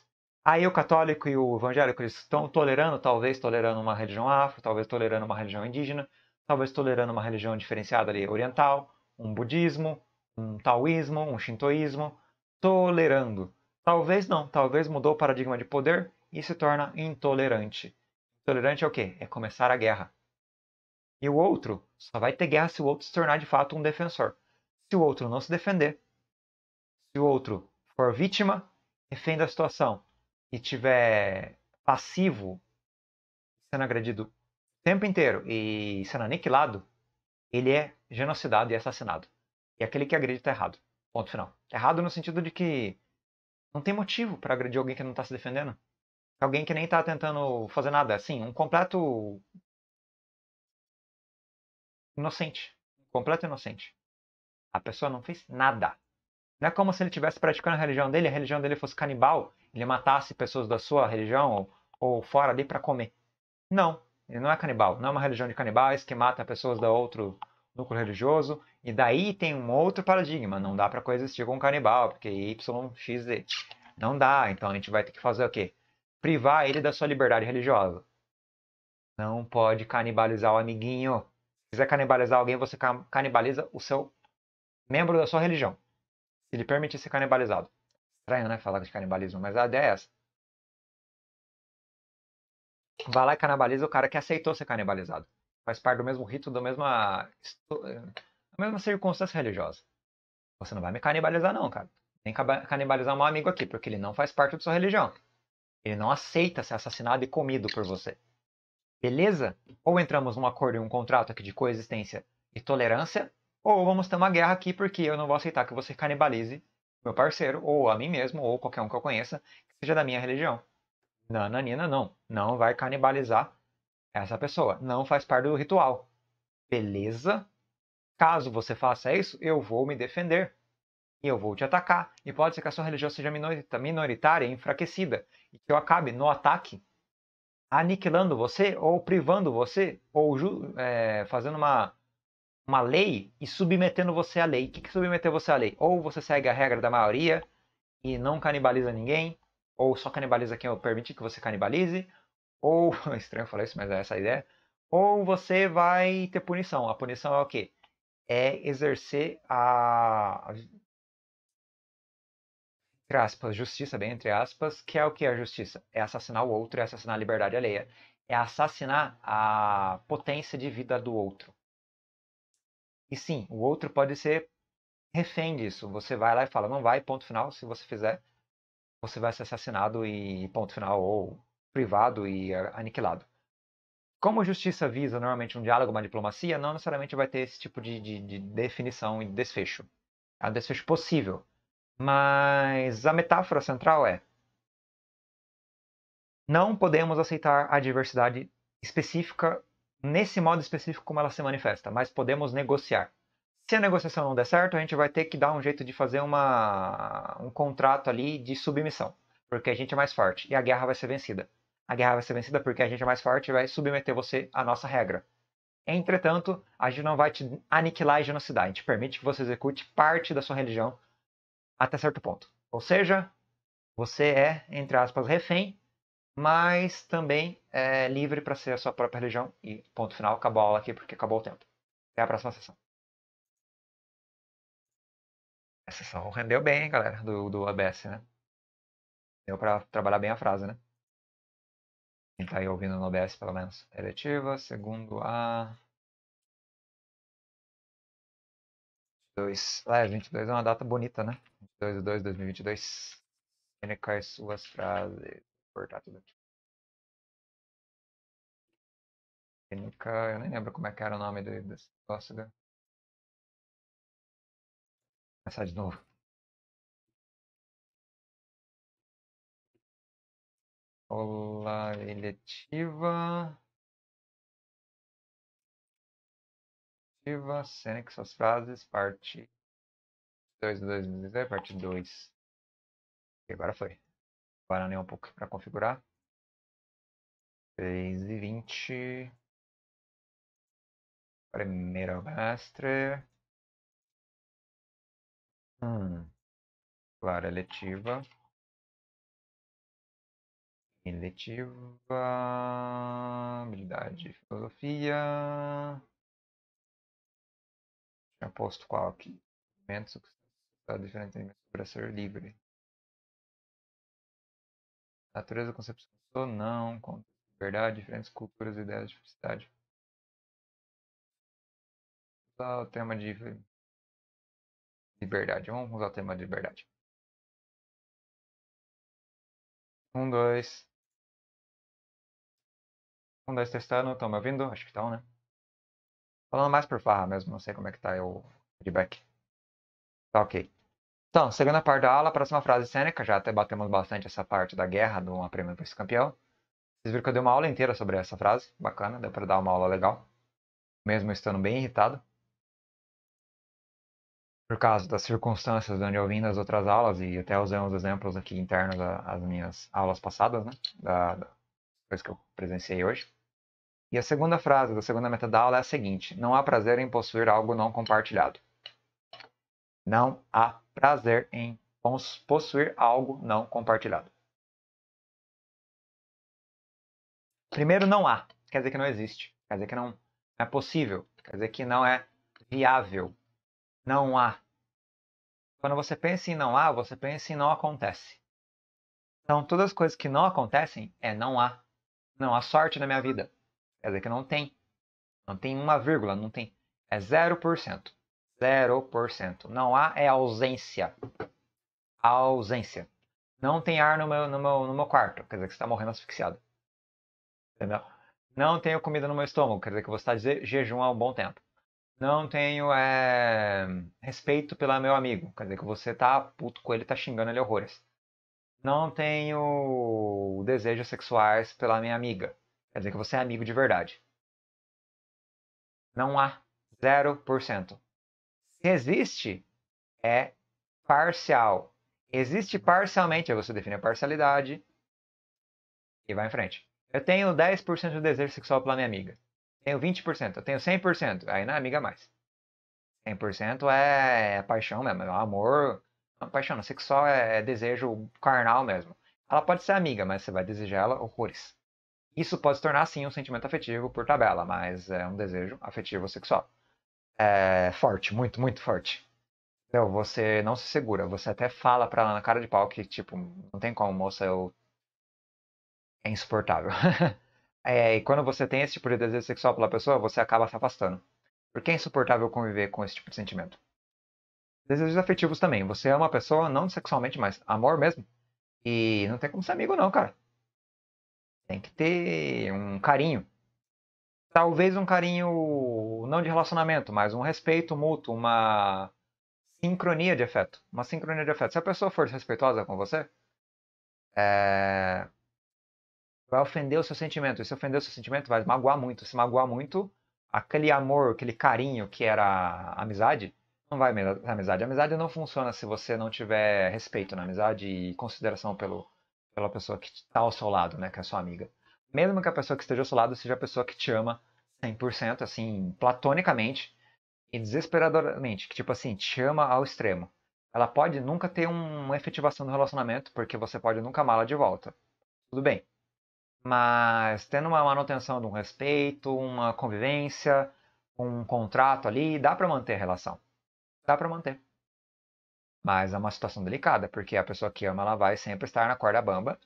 Aí o católico e o evangélico eles estão tolerando, talvez tolerando uma religião afro, talvez tolerando uma religião indígena, talvez tolerando uma religião diferenciada ali, oriental, um budismo, um taoísmo, um shintoísmo, tolerando. Talvez não, talvez mudou o paradigma de poder e se torna intolerante. Intolerante é o quê? É começar a guerra. E o outro só vai ter guerra se o outro se tornar de fato um defensor. Se o outro não se defender, se o outro for vítima, refém da situação, e tiver passivo sendo agredido o tempo inteiro e sendo aniquilado, ele é genocidado e assassinado. E aquele que agride está errado. Ponto final. Errado no sentido de que não tem motivo para agredir alguém que não está se defendendo. Alguém que nem está tentando fazer nada. Assim, um completo. inocente. Um completo inocente. A pessoa não fez nada. Não é como se ele estivesse praticando a religião dele, a religião dele fosse canibal ele matasse pessoas da sua religião ou fora ali para comer. Não, ele não é canibal. Não é uma religião de canibais que mata pessoas da outro núcleo religioso. E daí tem um outro paradigma. Não dá para coexistir com um canibal, porque Y, X, Z. Não dá. Então a gente vai ter que fazer o quê? Privar ele da sua liberdade religiosa. Não pode canibalizar o amiguinho. Se quiser canibalizar alguém, você canibaliza o seu membro da sua religião. Se ele permitir ser canibalizado. Estranho, né? Falar de canibalismo, mas a ideia é essa. Vai lá e canibaliza o cara que aceitou ser canibalizado. Faz parte do mesmo rito, da mesma, eh, da mesma circunstância religiosa. Você não vai me canibalizar, não, cara. Tem que canibalizar um amigo aqui, porque ele não faz parte da sua religião. Ele não aceita ser assassinado e comido por você. Beleza? Ou entramos num acordo e um contrato aqui de coexistência e tolerância, ou vamos ter uma guerra aqui porque eu não vou aceitar que você canibalize meu parceiro, ou a mim mesmo, ou qualquer um que eu conheça, que seja da minha religião. Nananina, não. Não vai canibalizar essa pessoa. Não faz parte do ritual. Beleza? Caso você faça isso, eu vou me defender. E eu vou te atacar. E pode ser que a sua religião seja minoritária, enfraquecida. E que eu acabe no ataque, aniquilando você, ou privando você, ou é, fazendo uma uma lei e submetendo você à lei. O que, que submeter você à lei? Ou você segue a regra da maioria e não canibaliza ninguém, ou só canibaliza quem eu permitir que você canibalize, ou. Estranho falar isso, mas é essa a ideia. Ou você vai ter punição. A punição é o quê? É exercer a. Entre aspas, justiça, bem entre aspas, que é o que é a justiça? É assassinar o outro, é assassinar a liberdade alheia. É assassinar a potência de vida do outro e sim, o outro pode ser refém disso. Você vai lá e fala, não vai, ponto final. Se você fizer, você vai ser assassinado e ponto final, ou privado e aniquilado. Como a justiça visa normalmente um diálogo, uma diplomacia, não necessariamente vai ter esse tipo de, de, de definição e desfecho. É um desfecho possível. Mas a metáfora central é: não podemos aceitar a diversidade específica nesse modo específico como ela se manifesta, mas podemos negociar. Se a negociação não der certo, a gente vai ter que dar um jeito de fazer uma, um contrato ali de submissão, porque a gente é mais forte e a guerra vai ser vencida. A guerra vai ser vencida porque a gente é mais forte e vai submeter você à nossa regra. Entretanto, a gente não vai te aniquilar e genocidar, a gente permite que você execute parte da sua religião até certo ponto. Ou seja, você é, entre aspas, refém mas também é livre para ser a sua própria religião. E ponto final, acabou a aula aqui porque acabou o tempo. Até a próxima sessão. essa sessão rendeu bem, hein, galera, do, do ABS, né? Deu para trabalhar bem a frase, né? Quem tá aí ouvindo no OBS, pelo menos. É eletiva, segundo a. 22. É, 22 é uma data bonita, né? 22 de 2 de 2022. NK e suas frases cortar tudo aqui. Técnica, eu nem lembro como é que era o nome do, desse negócio. Vou começar de novo. Olá, eletiva. Ativa, cena que suas frases, parte 2 do 2 né? parte 2. E agora foi nem um pouco para configurar. 3 e 20. Primeiro mestre. Hum. Claro, eletiva. Eletiva. Habilidade. Filosofia. Tinha posto qual aqui? Menos sucesso. Diferente sobre ser livre. Natureza, concepção, sou, não, verdade, diferentes culturas, ideias de felicidade. Usar o tema de liberdade. Vamos usar o tema de liberdade. Um, dois. Um, dois, testando. Estão me ouvindo? Acho que estão, tá né? Falando mais por farra mesmo, não sei como é que tá o feedback. Tá ok. Então, segunda parte da aula, próxima frase Sêneca, já até batemos bastante essa parte da guerra do um para esse campeão. Vocês viram que eu dei uma aula inteira sobre essa frase, bacana, deu para dar uma aula legal, mesmo estando bem irritado. Por causa das circunstâncias de onde eu vim das outras aulas, e até usei uns exemplos aqui internos às minhas aulas passadas, né, da, da coisa que eu presenciei hoje. E a segunda frase da segunda metade da aula é a seguinte, não há prazer em possuir algo não compartilhado. Não há prazer em possuir algo não compartilhado. Primeiro, não há. Quer dizer que não existe. Quer dizer que não é possível. Quer dizer que não é viável. Não há. Quando você pensa em não há, você pensa em não acontece. Então, todas as coisas que não acontecem é não há. Não há sorte na minha vida. Quer dizer que não tem. Não tem uma vírgula, não tem. É 0%. 0%. Não há é ausência. ausência. Não tem ar no meu, no meu, no meu quarto. Quer dizer que você está morrendo asfixiado. Entendeu? Não tenho comida no meu estômago. Quer dizer que você está de jejum há um bom tempo. Não tenho é, respeito pelo meu amigo. Quer dizer que você está puto com ele, está xingando ele horrores. Não tenho desejos sexuais pela minha amiga. Quer dizer que você é amigo de verdade. Não há 0% resiste é parcial. Existe parcialmente, aí você define a parcialidade e vai em frente. Eu tenho 10% de desejo sexual pela minha amiga. Tenho 20%, eu tenho 100%, aí não é amiga mais. 100% é, é paixão mesmo, é amor. É paixão não, sexual é, é desejo carnal mesmo. Ela pode ser amiga, mas você vai desejar ela horrores. Isso pode se tornar, sim, um sentimento afetivo por tabela, mas é um desejo afetivo sexual é, forte, muito, muito forte. Então Você não se segura, você até fala pra ela na cara de pau que, tipo, não tem como, moça, eu. É insuportável. é, e quando você tem esse tipo de desejo sexual pela pessoa, você acaba se afastando. Porque é insuportável conviver com esse tipo de sentimento. Desejos afetivos também. Você ama a pessoa, não sexualmente, mas amor mesmo. E não tem como ser amigo, não, cara. Tem que ter um carinho talvez um carinho não de relacionamento, mas um respeito mútuo, uma sincronia de afeto. Uma sincronia de afeto. Se a pessoa for respeitosa com você, é... vai ofender o seu sentimento. E se ofender o seu sentimento, vai magoar muito. Se magoar muito, aquele amor, aquele carinho que era amizade, não vai amizade. A amizade não funciona se você não tiver respeito na amizade e consideração pelo, pela pessoa que está ao seu lado, né, que é sua amiga mesmo que a pessoa que esteja ao seu lado seja a pessoa que te ama 100%, assim, platonicamente e desesperadoramente, que tipo assim, te ama ao extremo. Ela pode nunca ter uma efetivação do relacionamento, porque você pode nunca amá-la de volta. Tudo bem. Mas tendo uma manutenção de um respeito, uma convivência, um contrato ali, dá para manter a relação. Dá para manter. Mas é uma situação delicada, porque a pessoa que ama, ela vai sempre estar na corda bamba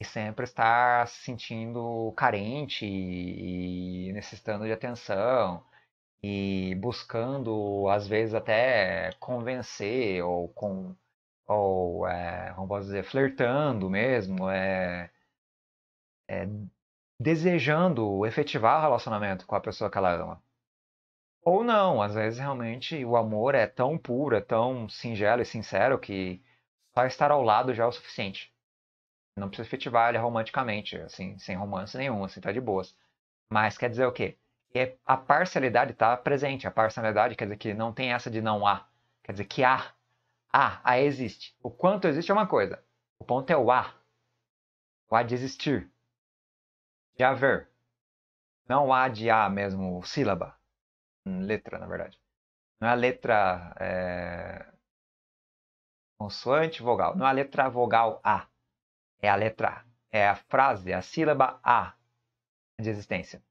e sempre estar se sentindo carente e, e necessitando de atenção e buscando às vezes até convencer ou com ou é, como posso dizer flertando mesmo é, é, desejando efetivar o relacionamento com a pessoa que ela ama ou não às vezes realmente o amor é tão puro é tão singelo e sincero que só estar ao lado já é o suficiente não precisa efetivar ele romanticamente, assim, sem romance nenhum, assim, tá de boas. Mas quer dizer o quê? É, a parcialidade tá presente. A parcialidade quer dizer que não tem essa de não há. Quer dizer que há. Há, há existe. O quanto existe é uma coisa. O ponto é o há. O há de existir. De haver. Não há de há mesmo sílaba. Hum, letra, na verdade. Não é a letra é... consoante vogal. Não é a letra vogal A é a letra, é a frase, a sílaba A de existência.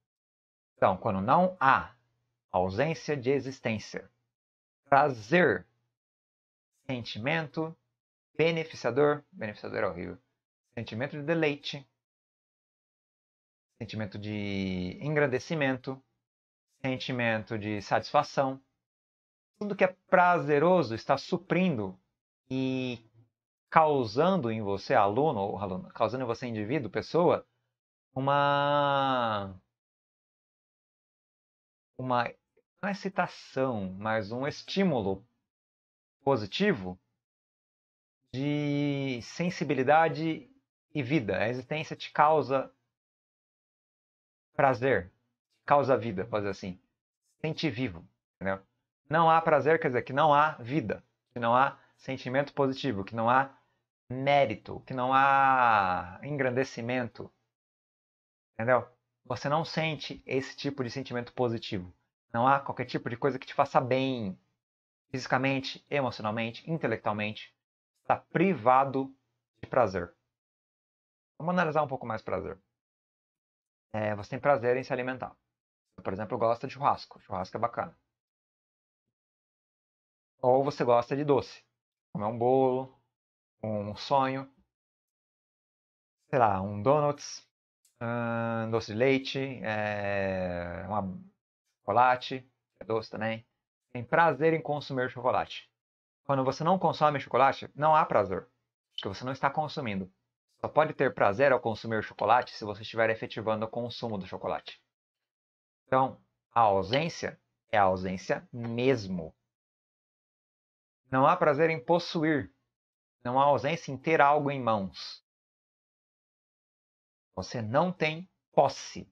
Então, quando não há ausência de existência, prazer, sentimento, beneficiador, beneficiador é horrível, sentimento de deleite, sentimento de engrandecimento, sentimento de satisfação. Tudo que é prazeroso está suprindo e causando em você, aluno ou aluno, causando em você, indivíduo, pessoa, uma. Uma, é excitação, mas um estímulo positivo de sensibilidade e vida. A existência te causa prazer, causa vida, pode dizer assim. Sente vivo, entendeu? Não há prazer, quer dizer que não há vida, que não há sentimento positivo, que não há mérito, que não há engrandecimento. Entendeu? Você não sente esse tipo de sentimento positivo. Não há qualquer tipo de coisa que te faça bem fisicamente, emocionalmente, intelectualmente. Está privado de prazer. Vamos analisar um pouco mais prazer. É, você tem prazer em se alimentar. por exemplo, gosta de churrasco. Churrasco é bacana. Ou você gosta de doce comer um bolo, um sonho, sei lá, um donuts, um doce de leite, é, uma chocolate, é doce também. Tem prazer em consumir chocolate. Quando você não consome chocolate, não há prazer, porque você não está consumindo. Só pode ter prazer ao consumir chocolate se você estiver efetivando o consumo do chocolate. Então, a ausência é a ausência mesmo. Não há prazer em possuir. Não há ausência em ter algo em mãos. Você não tem posse.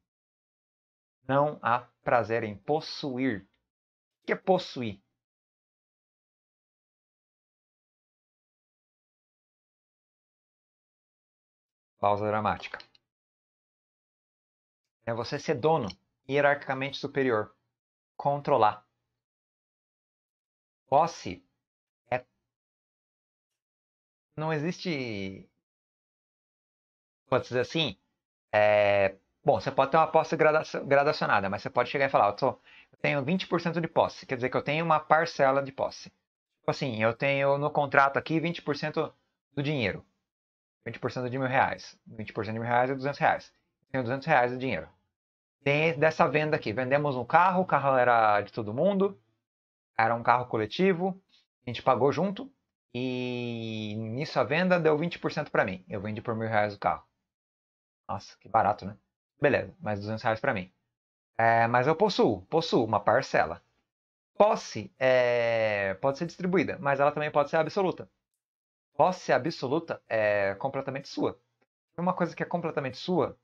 Não há prazer em possuir. O que é possuir? Pausa dramática. É você ser dono, hierarquicamente superior, controlar. Posse não existe. Pode dizer assim. É, bom, você pode ter uma posse gradacionada, mas você pode chegar e falar: eu, tô, eu tenho 20% de posse, quer dizer que eu tenho uma parcela de posse. Tipo assim, eu tenho no contrato aqui 20% do dinheiro. 20% de mil reais. 20% de mil reais é 200 reais. Eu tenho 200 reais de dinheiro. Tem dessa venda aqui. Vendemos um carro, o carro era de todo mundo. Era um carro coletivo. A gente pagou junto. E nisso a venda deu 20% para mim. Eu vendi por mil reais o carro. Nossa, que barato, né? Beleza, mais 200 reais para mim. É, mas eu possuo, possuo uma parcela. Posse é, pode ser distribuída, mas ela também pode ser absoluta. Posse absoluta é completamente sua. Uma coisa que é completamente sua,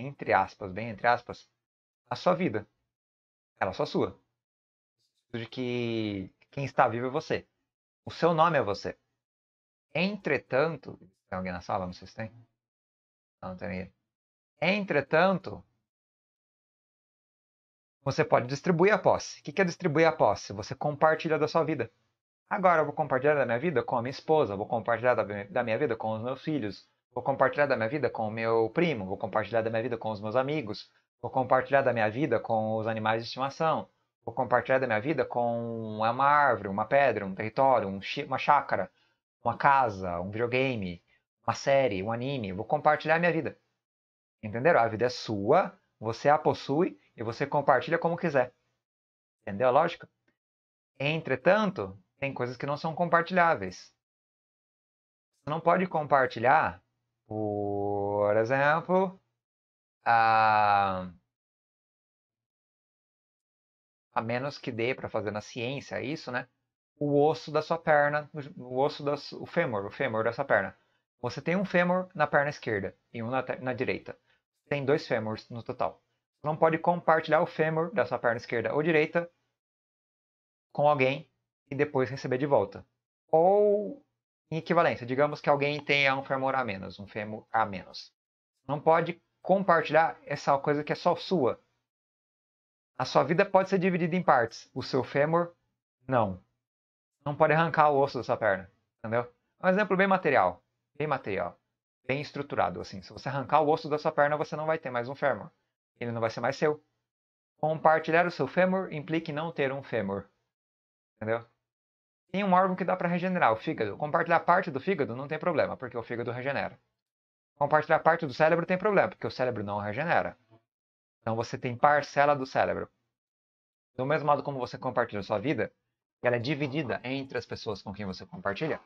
entre aspas, bem entre aspas, a sua vida. Ela é só sua. De que quem está vivo é você. O seu nome é você. Entretanto. Tem alguém na sala? Não sei se tem. Não, não tem ninguém. Entretanto, você pode distribuir a posse. O que é distribuir a posse? Você compartilha da sua vida. Agora eu vou compartilhar da minha vida com a minha esposa, vou compartilhar da minha vida com os meus filhos, vou compartilhar da minha vida com o meu primo, vou compartilhar da minha vida com os meus amigos, vou compartilhar da minha vida com os animais de estimação, Vou compartilhar da minha vida com é uma árvore, uma pedra, um território, um uma chácara, uma casa, um videogame, uma série, um anime. vou compartilhar a minha vida. Entenderam? A vida é sua, você a possui e você compartilha como quiser. Entendeu a lógica? Entretanto, tem coisas que não são compartilháveis. Você não pode compartilhar, por exemplo, a a menos que dê para fazer na ciência isso, né? O osso da sua perna, o osso da o fêmur, o fêmur da sua perna. Você tem um fêmur na perna esquerda e um na, na direita. Tem dois fêmurs no total. não pode compartilhar o fêmur da sua perna esquerda ou direita com alguém e depois receber de volta. Ou em equivalência, digamos que alguém tenha um fêmur a menos, um fêmur a menos. Não pode compartilhar essa coisa que é só sua, a sua vida pode ser dividida em partes. O seu fêmur, não. Não pode arrancar o osso da sua perna. Entendeu? É um exemplo bem material. Bem material. Bem estruturado, assim. Se você arrancar o osso da sua perna, você não vai ter mais um fêmur. Ele não vai ser mais seu. Compartilhar o seu fêmur implica não ter um fêmur. Entendeu? Tem um órgão que dá para regenerar, o fígado. Compartilhar parte do fígado não tem problema, porque o fígado regenera. Compartilhar parte do cérebro tem problema, porque o cérebro não regenera. Então você tem parcela do cérebro. Do mesmo modo como você compartilha a sua vida, ela é dividida entre as pessoas com quem você compartilha.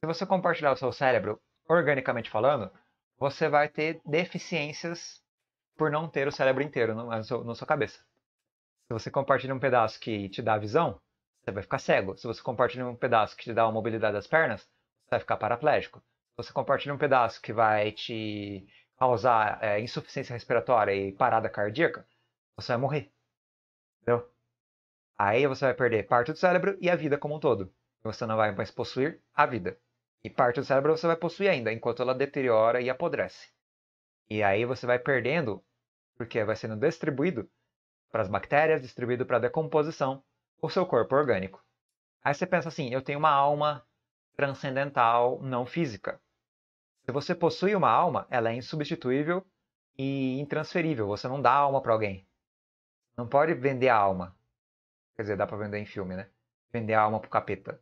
Se você compartilhar o seu cérebro, organicamente falando, você vai ter deficiências por não ter o cérebro inteiro na sua cabeça. Se você compartilha um pedaço que te dá visão, você vai ficar cego. Se você compartilha um pedaço que te dá a mobilidade das pernas, você vai ficar paraplégico. Se você compartilha um pedaço que vai te causar é, insuficiência respiratória e parada cardíaca, você vai morrer. Entendeu? Aí você vai perder parte do cérebro e a vida como um todo. Você não vai mais possuir a vida. E parte do cérebro você vai possuir ainda, enquanto ela deteriora e apodrece. E aí você vai perdendo, porque vai sendo distribuído para as bactérias, distribuído para a decomposição, o seu corpo orgânico. Aí você pensa assim: eu tenho uma alma transcendental não física. Se você possui uma alma, ela é insubstituível e intransferível. Você não dá alma para alguém. Não pode vender a alma. Quer dizer, dá para vender em filme, né? Vender a alma pro capeta.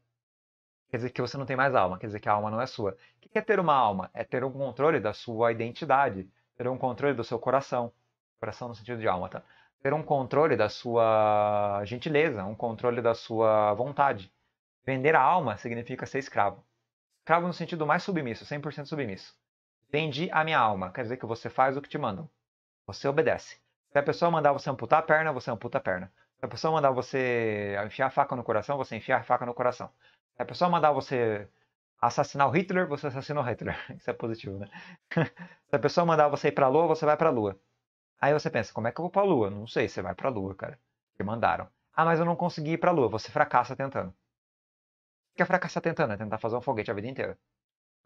Quer dizer que você não tem mais alma, quer dizer que a alma não é sua. O que é ter uma alma? É ter um controle da sua identidade, ter um controle do seu coração. Coração no sentido de alma, tá? Ter um controle da sua gentileza, um controle da sua vontade. Vender a alma significa ser escravo. Escravo no sentido mais submisso, 100% submisso. Vendi a minha alma, quer dizer que você faz o que te mandam. Você obedece. Se a pessoa mandar você amputar a perna, você amputa a perna. Se a pessoa mandar você enfiar a faca no coração, você enfia a faca no coração. Se a pessoa mandar você assassinar o Hitler, você assassina o Hitler. Isso é positivo, né? Se a pessoa mandar você ir pra lua, você vai pra lua. Aí você pensa, como é que eu vou pra lua? Não sei, você vai pra lua, cara. Te mandaram. Ah, mas eu não consegui ir pra lua. Você fracassa tentando que é fracassar tentando, é tentar fazer um foguete a vida inteira.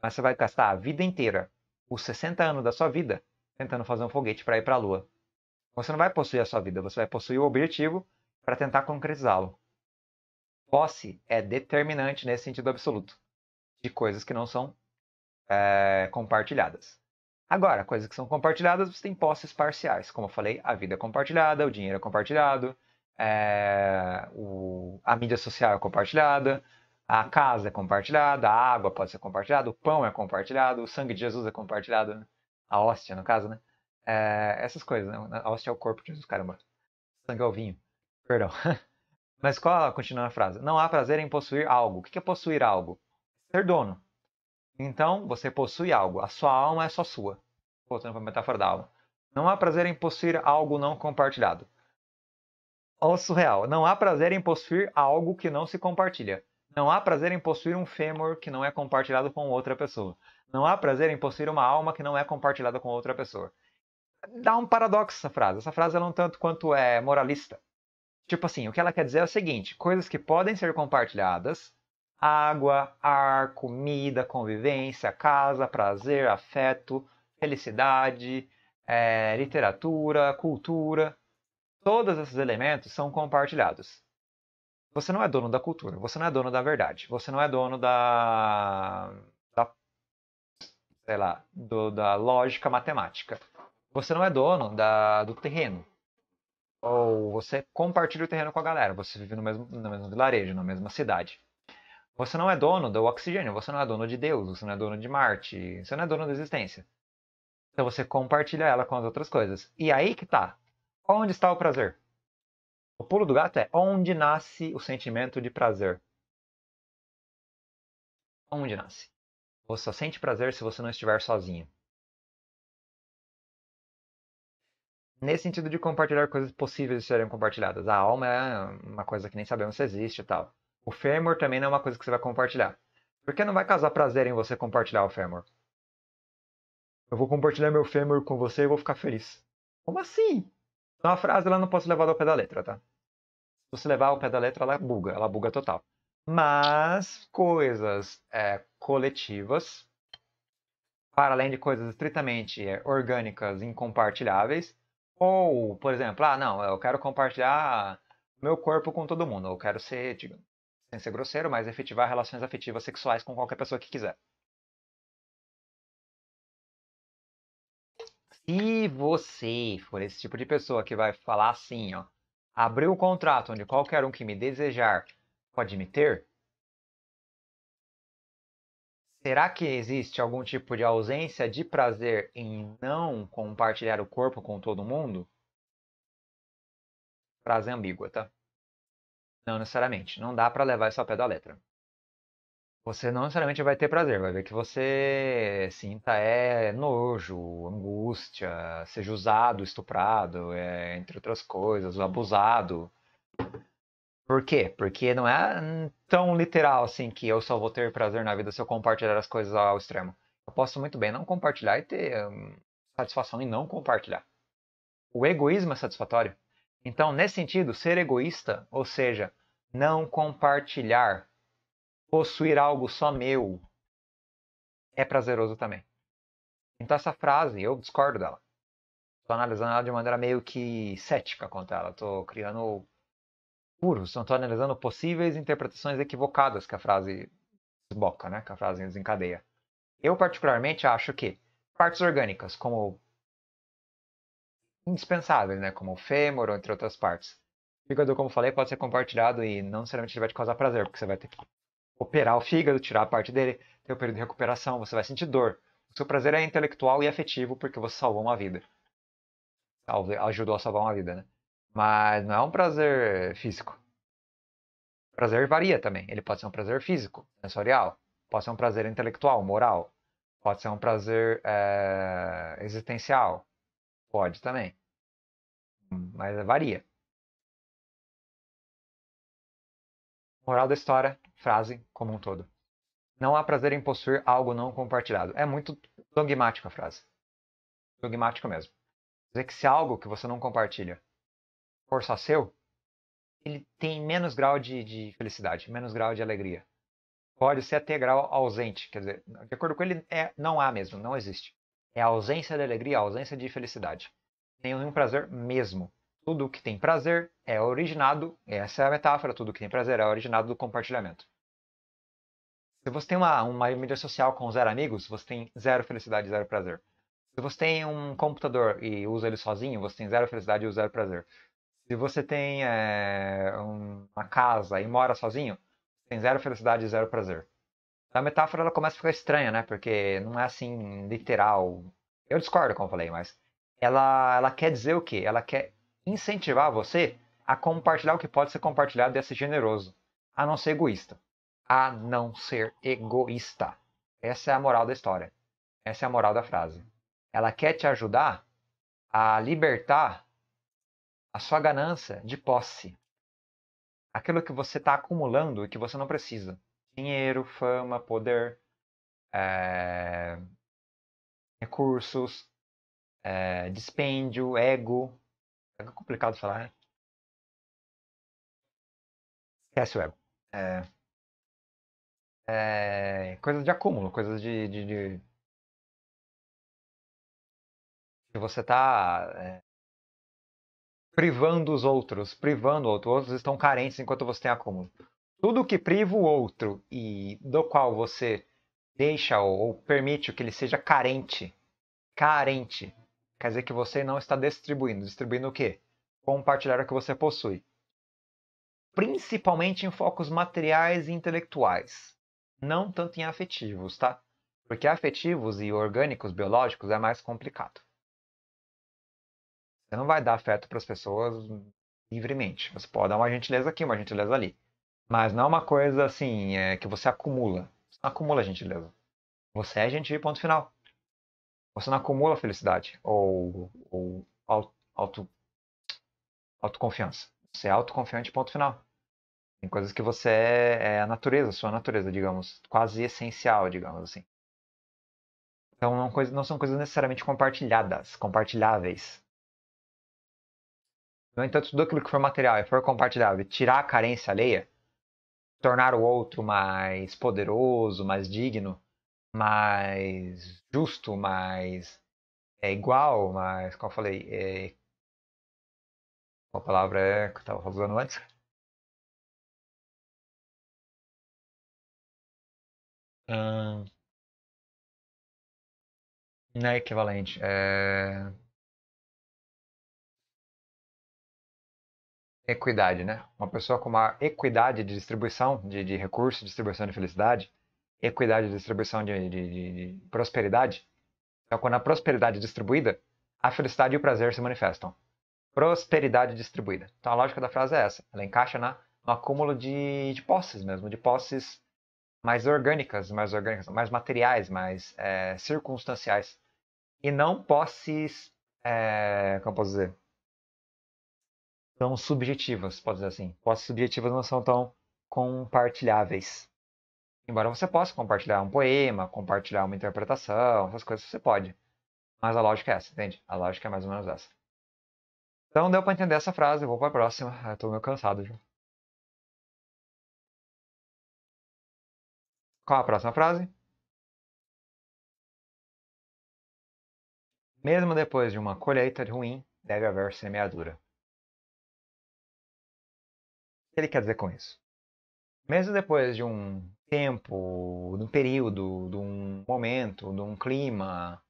Mas você vai gastar a vida inteira, os 60 anos da sua vida, tentando fazer um foguete para ir para a Lua. Você não vai possuir a sua vida, você vai possuir o objetivo para tentar concretizá-lo. Posse é determinante nesse sentido absoluto de coisas que não são é, compartilhadas. Agora, coisas que são compartilhadas, você tem posses parciais. Como eu falei, a vida é compartilhada, o dinheiro é compartilhado, é, o, a mídia social é compartilhada, a casa é compartilhada, a água pode ser compartilhada, o pão é compartilhado, o sangue de Jesus é compartilhado, né? a hóstia, no caso, né? É, essas coisas, né? A hóstia é o corpo de Jesus, caramba. sangue é o vinho. Perdão. Mas qual, continua a frase, não há prazer em possuir algo. O que é possuir algo? Ser dono. Então, você possui algo. A sua alma é só sua. Voltando para a metáfora da alma. Não há prazer em possuir algo não compartilhado. Olha o surreal. Não há prazer em possuir algo que não se compartilha. Não há prazer em possuir um fêmur que não é compartilhado com outra pessoa. Não há prazer em possuir uma alma que não é compartilhada com outra pessoa. Dá um paradoxo essa frase. Essa frase é um tanto quanto é moralista. Tipo assim, o que ela quer dizer é o seguinte: coisas que podem ser compartilhadas, água, ar, comida, convivência, casa, prazer, afeto, felicidade, é, literatura, cultura, todos esses elementos são compartilhados. Você não é dono da cultura, você não é dono da verdade, você não é dono da. da sei lá, do, da lógica matemática. Você não é dono da, do terreno. Ou você compartilha o terreno com a galera, você vive no mesmo, no mesmo vilarejo, na mesma cidade. Você não é dono do oxigênio, você não é dono de Deus, você não é dono de Marte, você não é dono da existência. Então você compartilha ela com as outras coisas. E aí que tá. Onde está o prazer? O pulo do gato é onde nasce o sentimento de prazer. Onde nasce? Você só sente prazer se você não estiver sozinho. Nesse sentido de compartilhar coisas possíveis de serem compartilhadas. A alma é uma coisa que nem sabemos se existe e tal. O fêmur também não é uma coisa que você vai compartilhar. Por que não vai causar prazer em você compartilhar o fêmur. Eu vou compartilhar meu fêmur com você e vou ficar feliz. Como assim? Então a frase ela não posso levar ao pé da letra, tá? Se você levar ao pé da letra, ela buga, ela buga total. Mas coisas é, coletivas, para além de coisas estritamente é, orgânicas incompartilháveis, ou, por exemplo, ah, não, eu quero compartilhar meu corpo com todo mundo, eu quero ser, digo, sem ser grosseiro, mas efetivar relações afetivas sexuais com qualquer pessoa que quiser. Se você for esse tipo de pessoa que vai falar assim, ó, abrir o um contrato onde qualquer um que me desejar pode me ter, será que existe algum tipo de ausência de prazer em não compartilhar o corpo com todo mundo? Frase ambígua, tá? Não necessariamente. Não dá para levar isso ao pé da letra você não necessariamente vai ter prazer, vai ver que você sinta é nojo, angústia, seja usado, estuprado, é, entre outras coisas, abusado. Por quê? Porque não é hum, tão literal assim que eu só vou ter prazer na vida se eu compartilhar as coisas ao extremo. Eu posso muito bem não compartilhar e ter hum, satisfação em não compartilhar. O egoísmo é satisfatório. Então, nesse sentido, ser egoísta, ou seja, não compartilhar possuir algo só meu é prazeroso também. Então essa frase, eu discordo dela. Estou analisando ela de maneira meio que cética contra ela. Estou criando furos, estou analisando possíveis interpretações equivocadas que a frase desboca, né? que a frase desencadeia. Eu particularmente acho que partes orgânicas, como indispensáveis, né? como o fêmur, entre outras partes, fígado, como falei, pode ser compartilhado e não necessariamente vai te causar prazer, porque você vai ter que operar o fígado, tirar a parte dele, ter o um período de recuperação, você vai sentir dor. O seu prazer é intelectual e afetivo porque você salvou uma vida. ajudou a salvar uma vida, né? Mas não é um prazer físico. O prazer varia também. Ele pode ser um prazer físico, sensorial, pode ser um prazer intelectual, moral, pode ser um prazer é, existencial, pode também. Mas varia. Moral da história, frase como um todo. Não há prazer em possuir algo não compartilhado. É muito dogmático a frase. Dogmático mesmo. Quer dizer que se algo que você não compartilha for só seu, ele tem menos grau de, de felicidade, menos grau de alegria. Pode ser até grau ausente, quer dizer, de acordo com ele, é, não há mesmo, não existe. É a ausência de alegria, a ausência de felicidade. Nenhum prazer mesmo. Tudo que tem prazer é originado, essa é a metáfora, tudo que tem prazer é originado do compartilhamento. Se você tem uma, uma mídia social com zero amigos, você tem zero felicidade e zero prazer. Se você tem um computador e usa ele sozinho, você tem zero felicidade e zero prazer. Se você tem é, uma casa e mora sozinho, tem zero felicidade e zero prazer. A metáfora ela começa a ficar estranha, né? Porque não é assim literal. Eu discordo, como eu falei, mas ela, ela quer dizer o quê? Ela quer incentivar você a compartilhar o que pode ser compartilhado e a ser generoso, a não ser egoísta. A não ser egoísta. Essa é a moral da história. Essa é a moral da frase. Ela quer te ajudar a libertar a sua ganância de posse. Aquilo que você está acumulando e que você não precisa. Dinheiro, fama, poder, é... recursos, é... dispêndio, ego, é complicado falar, né? Esquece o ego. É... É... Coisas de acúmulo, coisas de. de, de... Você tá é... privando os outros, privando o outro. Outros estão carentes enquanto você tem acúmulo. Tudo que priva o outro e do qual você deixa ou, ou permite que ele seja carente, carente, Quer dizer que você não está distribuindo. Distribuindo o quê? Compartilhar o que você possui. Principalmente em focos materiais e intelectuais. Não tanto em afetivos, tá? Porque afetivos e orgânicos, biológicos, é mais complicado. Você não vai dar afeto para as pessoas livremente. Você pode dar uma gentileza aqui, uma gentileza ali. Mas não é uma coisa assim é, que você acumula. Você não acumula gentileza. Você é gentil, ponto final. Você não acumula felicidade ou, ou auto, autoconfiança. Você é autoconfiante, ponto final. Tem coisas que você é, é a natureza, sua natureza, digamos, quase essencial, digamos assim. Então não, coisa, não são coisas necessariamente compartilhadas, compartilháveis. No entanto, tudo aquilo que for material e for compartilhável, tirar a carência alheia, tornar o outro mais poderoso, mais digno, mais justo, mais é, igual, mais, como eu falei, é, qual palavra é que eu estava usando antes? Hum, não é equivalente. É... Equidade, né? Uma pessoa com uma equidade de distribuição de, de recursos, distribuição de felicidade, equidade de distribuição de, de, de, de prosperidade, então quando a prosperidade é distribuída, a felicidade e o prazer se manifestam. Prosperidade distribuída. Então a lógica da frase é essa. Ela encaixa na, no acúmulo de, de posses mesmo, de posses mais orgânicas, mais orgânicas, mais materiais, mais é, circunstanciais. E não posses, é, como posso dizer, tão subjetivas, pode dizer assim. Posses subjetivas não são tão compartilháveis. Embora você possa compartilhar um poema, compartilhar uma interpretação, essas coisas você pode. Mas a lógica é essa, entende? A lógica é mais ou menos essa. Então deu para entender essa frase, vou para a próxima. Eu tô meio cansado já. Qual a próxima frase? Mesmo depois de uma colheita ruim, deve haver semeadura. O que ele quer dizer com isso? Mesmo depois de um tempo, de um período, de um momento, de um clima,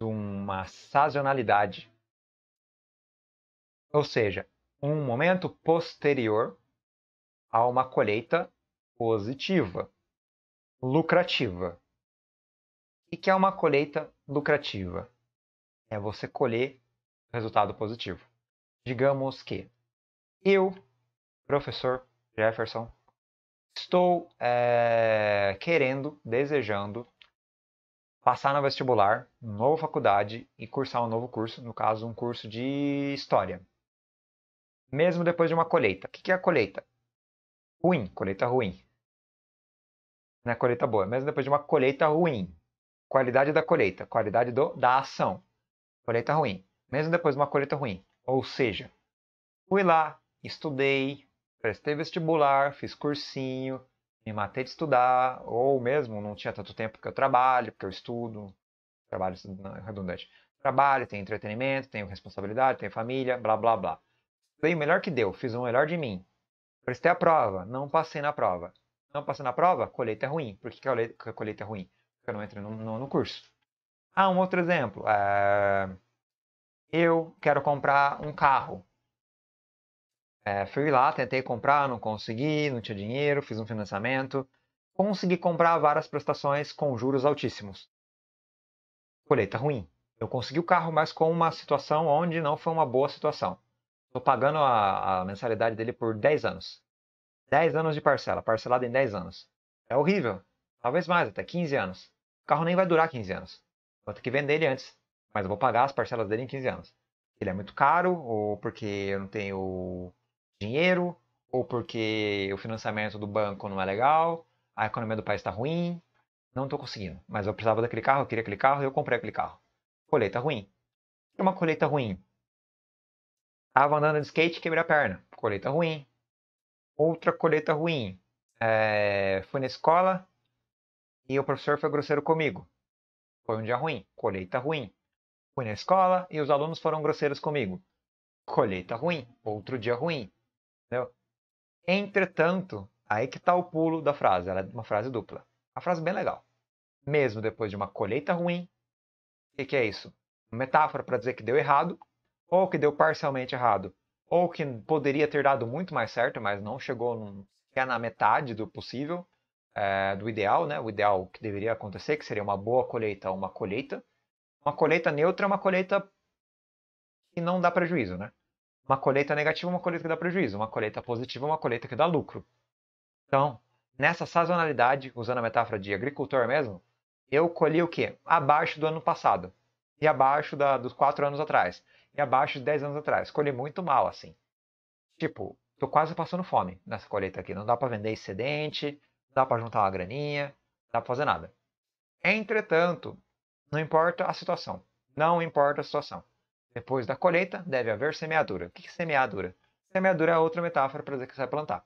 de uma sazonalidade. Ou seja, um momento posterior a uma colheita positiva, lucrativa. O que é uma colheita lucrativa? É você colher resultado positivo. Digamos que eu, professor Jefferson Estou é, querendo, desejando passar no vestibular, nova faculdade e cursar um novo curso, no caso, um curso de história. Mesmo depois de uma colheita. O que é a colheita? Ruim, colheita ruim. Não é colheita boa, mesmo depois de uma colheita ruim. Qualidade da colheita, qualidade do, da ação. Colheita ruim, mesmo depois de uma colheita ruim. Ou seja, fui lá, estudei, prestei vestibular, fiz cursinho, me matei de estudar, ou mesmo não tinha tanto tempo que eu trabalho, porque eu estudo, trabalho não, é redundante. Trabalho, tenho entretenimento, tenho responsabilidade, tenho família, blá blá blá. Dei o melhor que deu, fiz o melhor de mim. Prestei a prova, não passei na prova. Não passei na prova, colheita é ruim. Por que, que a colheita é ruim? Porque eu não entrei no, no, no curso. Ah, um outro exemplo. É... Eu quero comprar um carro. É, fui lá, tentei comprar, não consegui, não tinha dinheiro, fiz um financiamento. Consegui comprar várias prestações com juros altíssimos. Colheita tá ruim. Eu consegui o carro, mas com uma situação onde não foi uma boa situação. Estou pagando a, a, mensalidade dele por 10 anos. 10 anos de parcela, parcelado em 10 anos. É horrível. Talvez mais, até 15 anos. O carro nem vai durar 15 anos. Vou ter que vender ele antes. Mas eu vou pagar as parcelas dele em 15 anos. Ele é muito caro, ou porque eu não tenho dinheiro, ou porque o financiamento do banco não é legal, a economia do país está ruim, não estou conseguindo. Mas eu precisava daquele carro, eu queria aquele carro, eu comprei aquele carro. Colheita ruim. Uma colheita ruim. Tava andando de skate e quebrei a perna. Colheita ruim. Outra colheita ruim. É... Fui na escola e o professor foi grosseiro comigo. Foi um dia ruim. Colheita ruim. Fui na escola e os alunos foram grosseiros comigo. Colheita ruim. Outro dia ruim. Entendeu? Entretanto, aí que está o pulo da frase. Ela é uma frase dupla. Uma frase é bem legal. Mesmo depois de uma colheita ruim, o que, que é isso? Uma metáfora para dizer que deu errado, ou que deu parcialmente errado, ou que poderia ter dado muito mais certo, mas não chegou num, é na metade do possível, é, do ideal, né? O ideal que deveria acontecer, que seria uma boa colheita ou uma colheita. Uma colheita neutra é uma colheita que não dá prejuízo, né? Uma colheita negativa é uma colheita que dá prejuízo, uma colheita positiva é uma colheita que dá lucro. Então, nessa sazonalidade, usando a metáfora de agricultor mesmo, eu colhi o quê? Abaixo do ano passado. E abaixo da, dos quatro anos atrás. E abaixo de 10 anos atrás. Colhi muito mal, assim. Tipo, tô quase passando fome nessa colheita aqui. Não dá para vender excedente, não dá para juntar uma graninha, não dá pra fazer nada. Entretanto, não importa a situação. Não importa a situação. Depois da colheita, deve haver semeadura. O que é semeadura? Semeadura é outra metáfora para dizer que você vai plantar.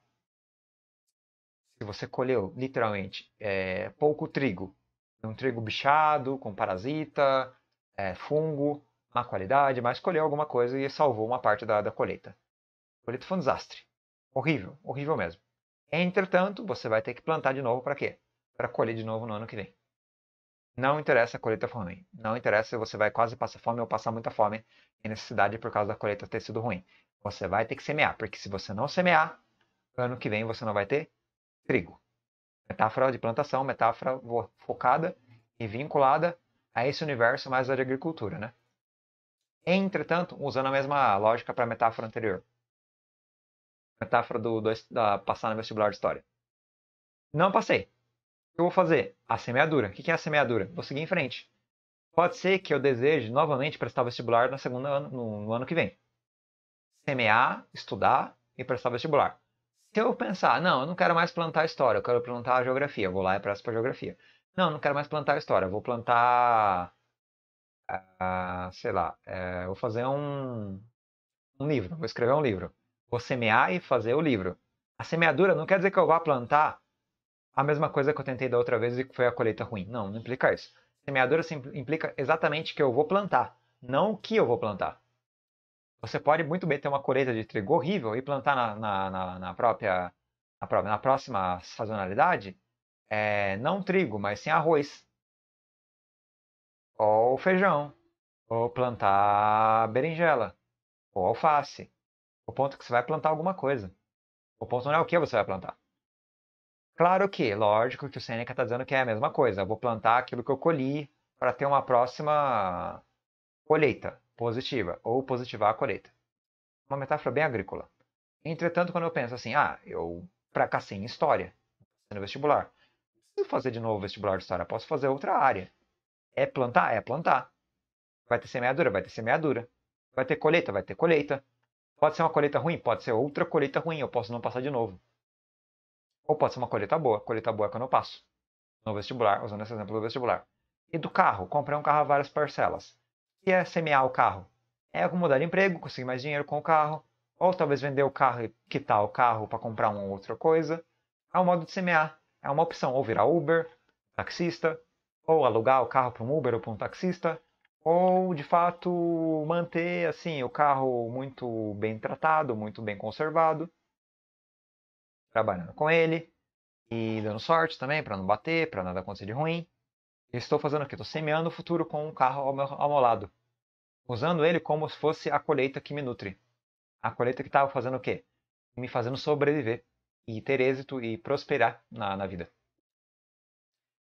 Se você colheu, literalmente, é, pouco trigo, um trigo bichado, com parasita, é, fungo, má qualidade, mas colheu alguma coisa e salvou uma parte da, da colheita. A colheita foi um desastre. Horrível, horrível mesmo. Entretanto, você vai ter que plantar de novo para quê? Para colher de novo no ano que vem. Não interessa a colheita ruim. Não interessa se você vai quase passar fome ou passar muita fome e necessidade por causa da colheita ter sido ruim. Você vai ter que semear, porque se você não semear, ano que vem você não vai ter trigo. Metáfora de plantação, metáfora focada e vinculada a esse universo mais da agricultura, né? Entretanto, usando a mesma lógica para a metáfora anterior. Metáfora do, do, da passar no vestibular de história. Não passei eu vou fazer? A semeadura. O que é a semeadura? Vou seguir em frente. Pode ser que eu deseje novamente prestar vestibular no segundo ano, no, no ano que vem. Semear, estudar e prestar vestibular. Se eu pensar, não, eu não quero mais plantar história, eu quero plantar geografia, vou lá e presto para geografia. Não, eu não quero mais plantar história, vou plantar. Ah, ah, sei lá, é, vou fazer um, um livro, vou escrever um livro. Vou semear e fazer o livro. A semeadura não quer dizer que eu vá plantar a mesma coisa que eu tentei da outra vez e que foi a colheita ruim. Não, não implica isso. Semeadura implica exatamente que eu vou plantar, não o que eu vou plantar. Você pode muito bem ter uma colheita de trigo horrível e plantar na, na, na, na própria, na, própria, na próxima sazonalidade, é, não trigo, mas sim arroz. Ou feijão. Ou plantar berinjela. Ou alface. O ponto é que você vai plantar alguma coisa. O ponto não é o que você vai plantar. Claro que, lógico que o Seneca está dizendo que é a mesma coisa. Eu vou plantar aquilo que eu colhi para ter uma próxima colheita positiva ou positivar a colheita. Uma metáfora bem agrícola. Entretanto, quando eu penso assim, ah, eu fracassei em história no vestibular. Não preciso fazer de novo o vestibular de história, posso fazer outra área. É plantar? É plantar. Vai ter semeadura? Vai ter semeadura. Vai ter colheita? Vai ter colheita. Pode ser uma colheita ruim? Pode ser outra colheita ruim, eu posso não passar de novo. Ou pode ser uma colheita boa. Colheita boa é quando eu passo no vestibular, usando esse exemplo do vestibular. E do carro, comprei um carro a várias parcelas. E é semear o carro? É mudar de emprego, conseguir mais dinheiro com o carro, ou talvez vender o carro e quitar o carro para comprar uma outra coisa. É um modo de semear, é uma opção, ou virar Uber, taxista, ou alugar o carro para um Uber ou para um taxista, ou de fato manter assim o carro muito bem tratado, muito bem conservado, trabalhando com ele e dando sorte também para não bater, para nada acontecer de ruim. Eu estou fazendo o quê? Estou semeando o futuro com um carro ao meu, ao meu lado, usando ele como se fosse a colheita que me nutre. A colheita que estava fazendo o quê? Me fazendo sobreviver e ter êxito e prosperar na, na vida.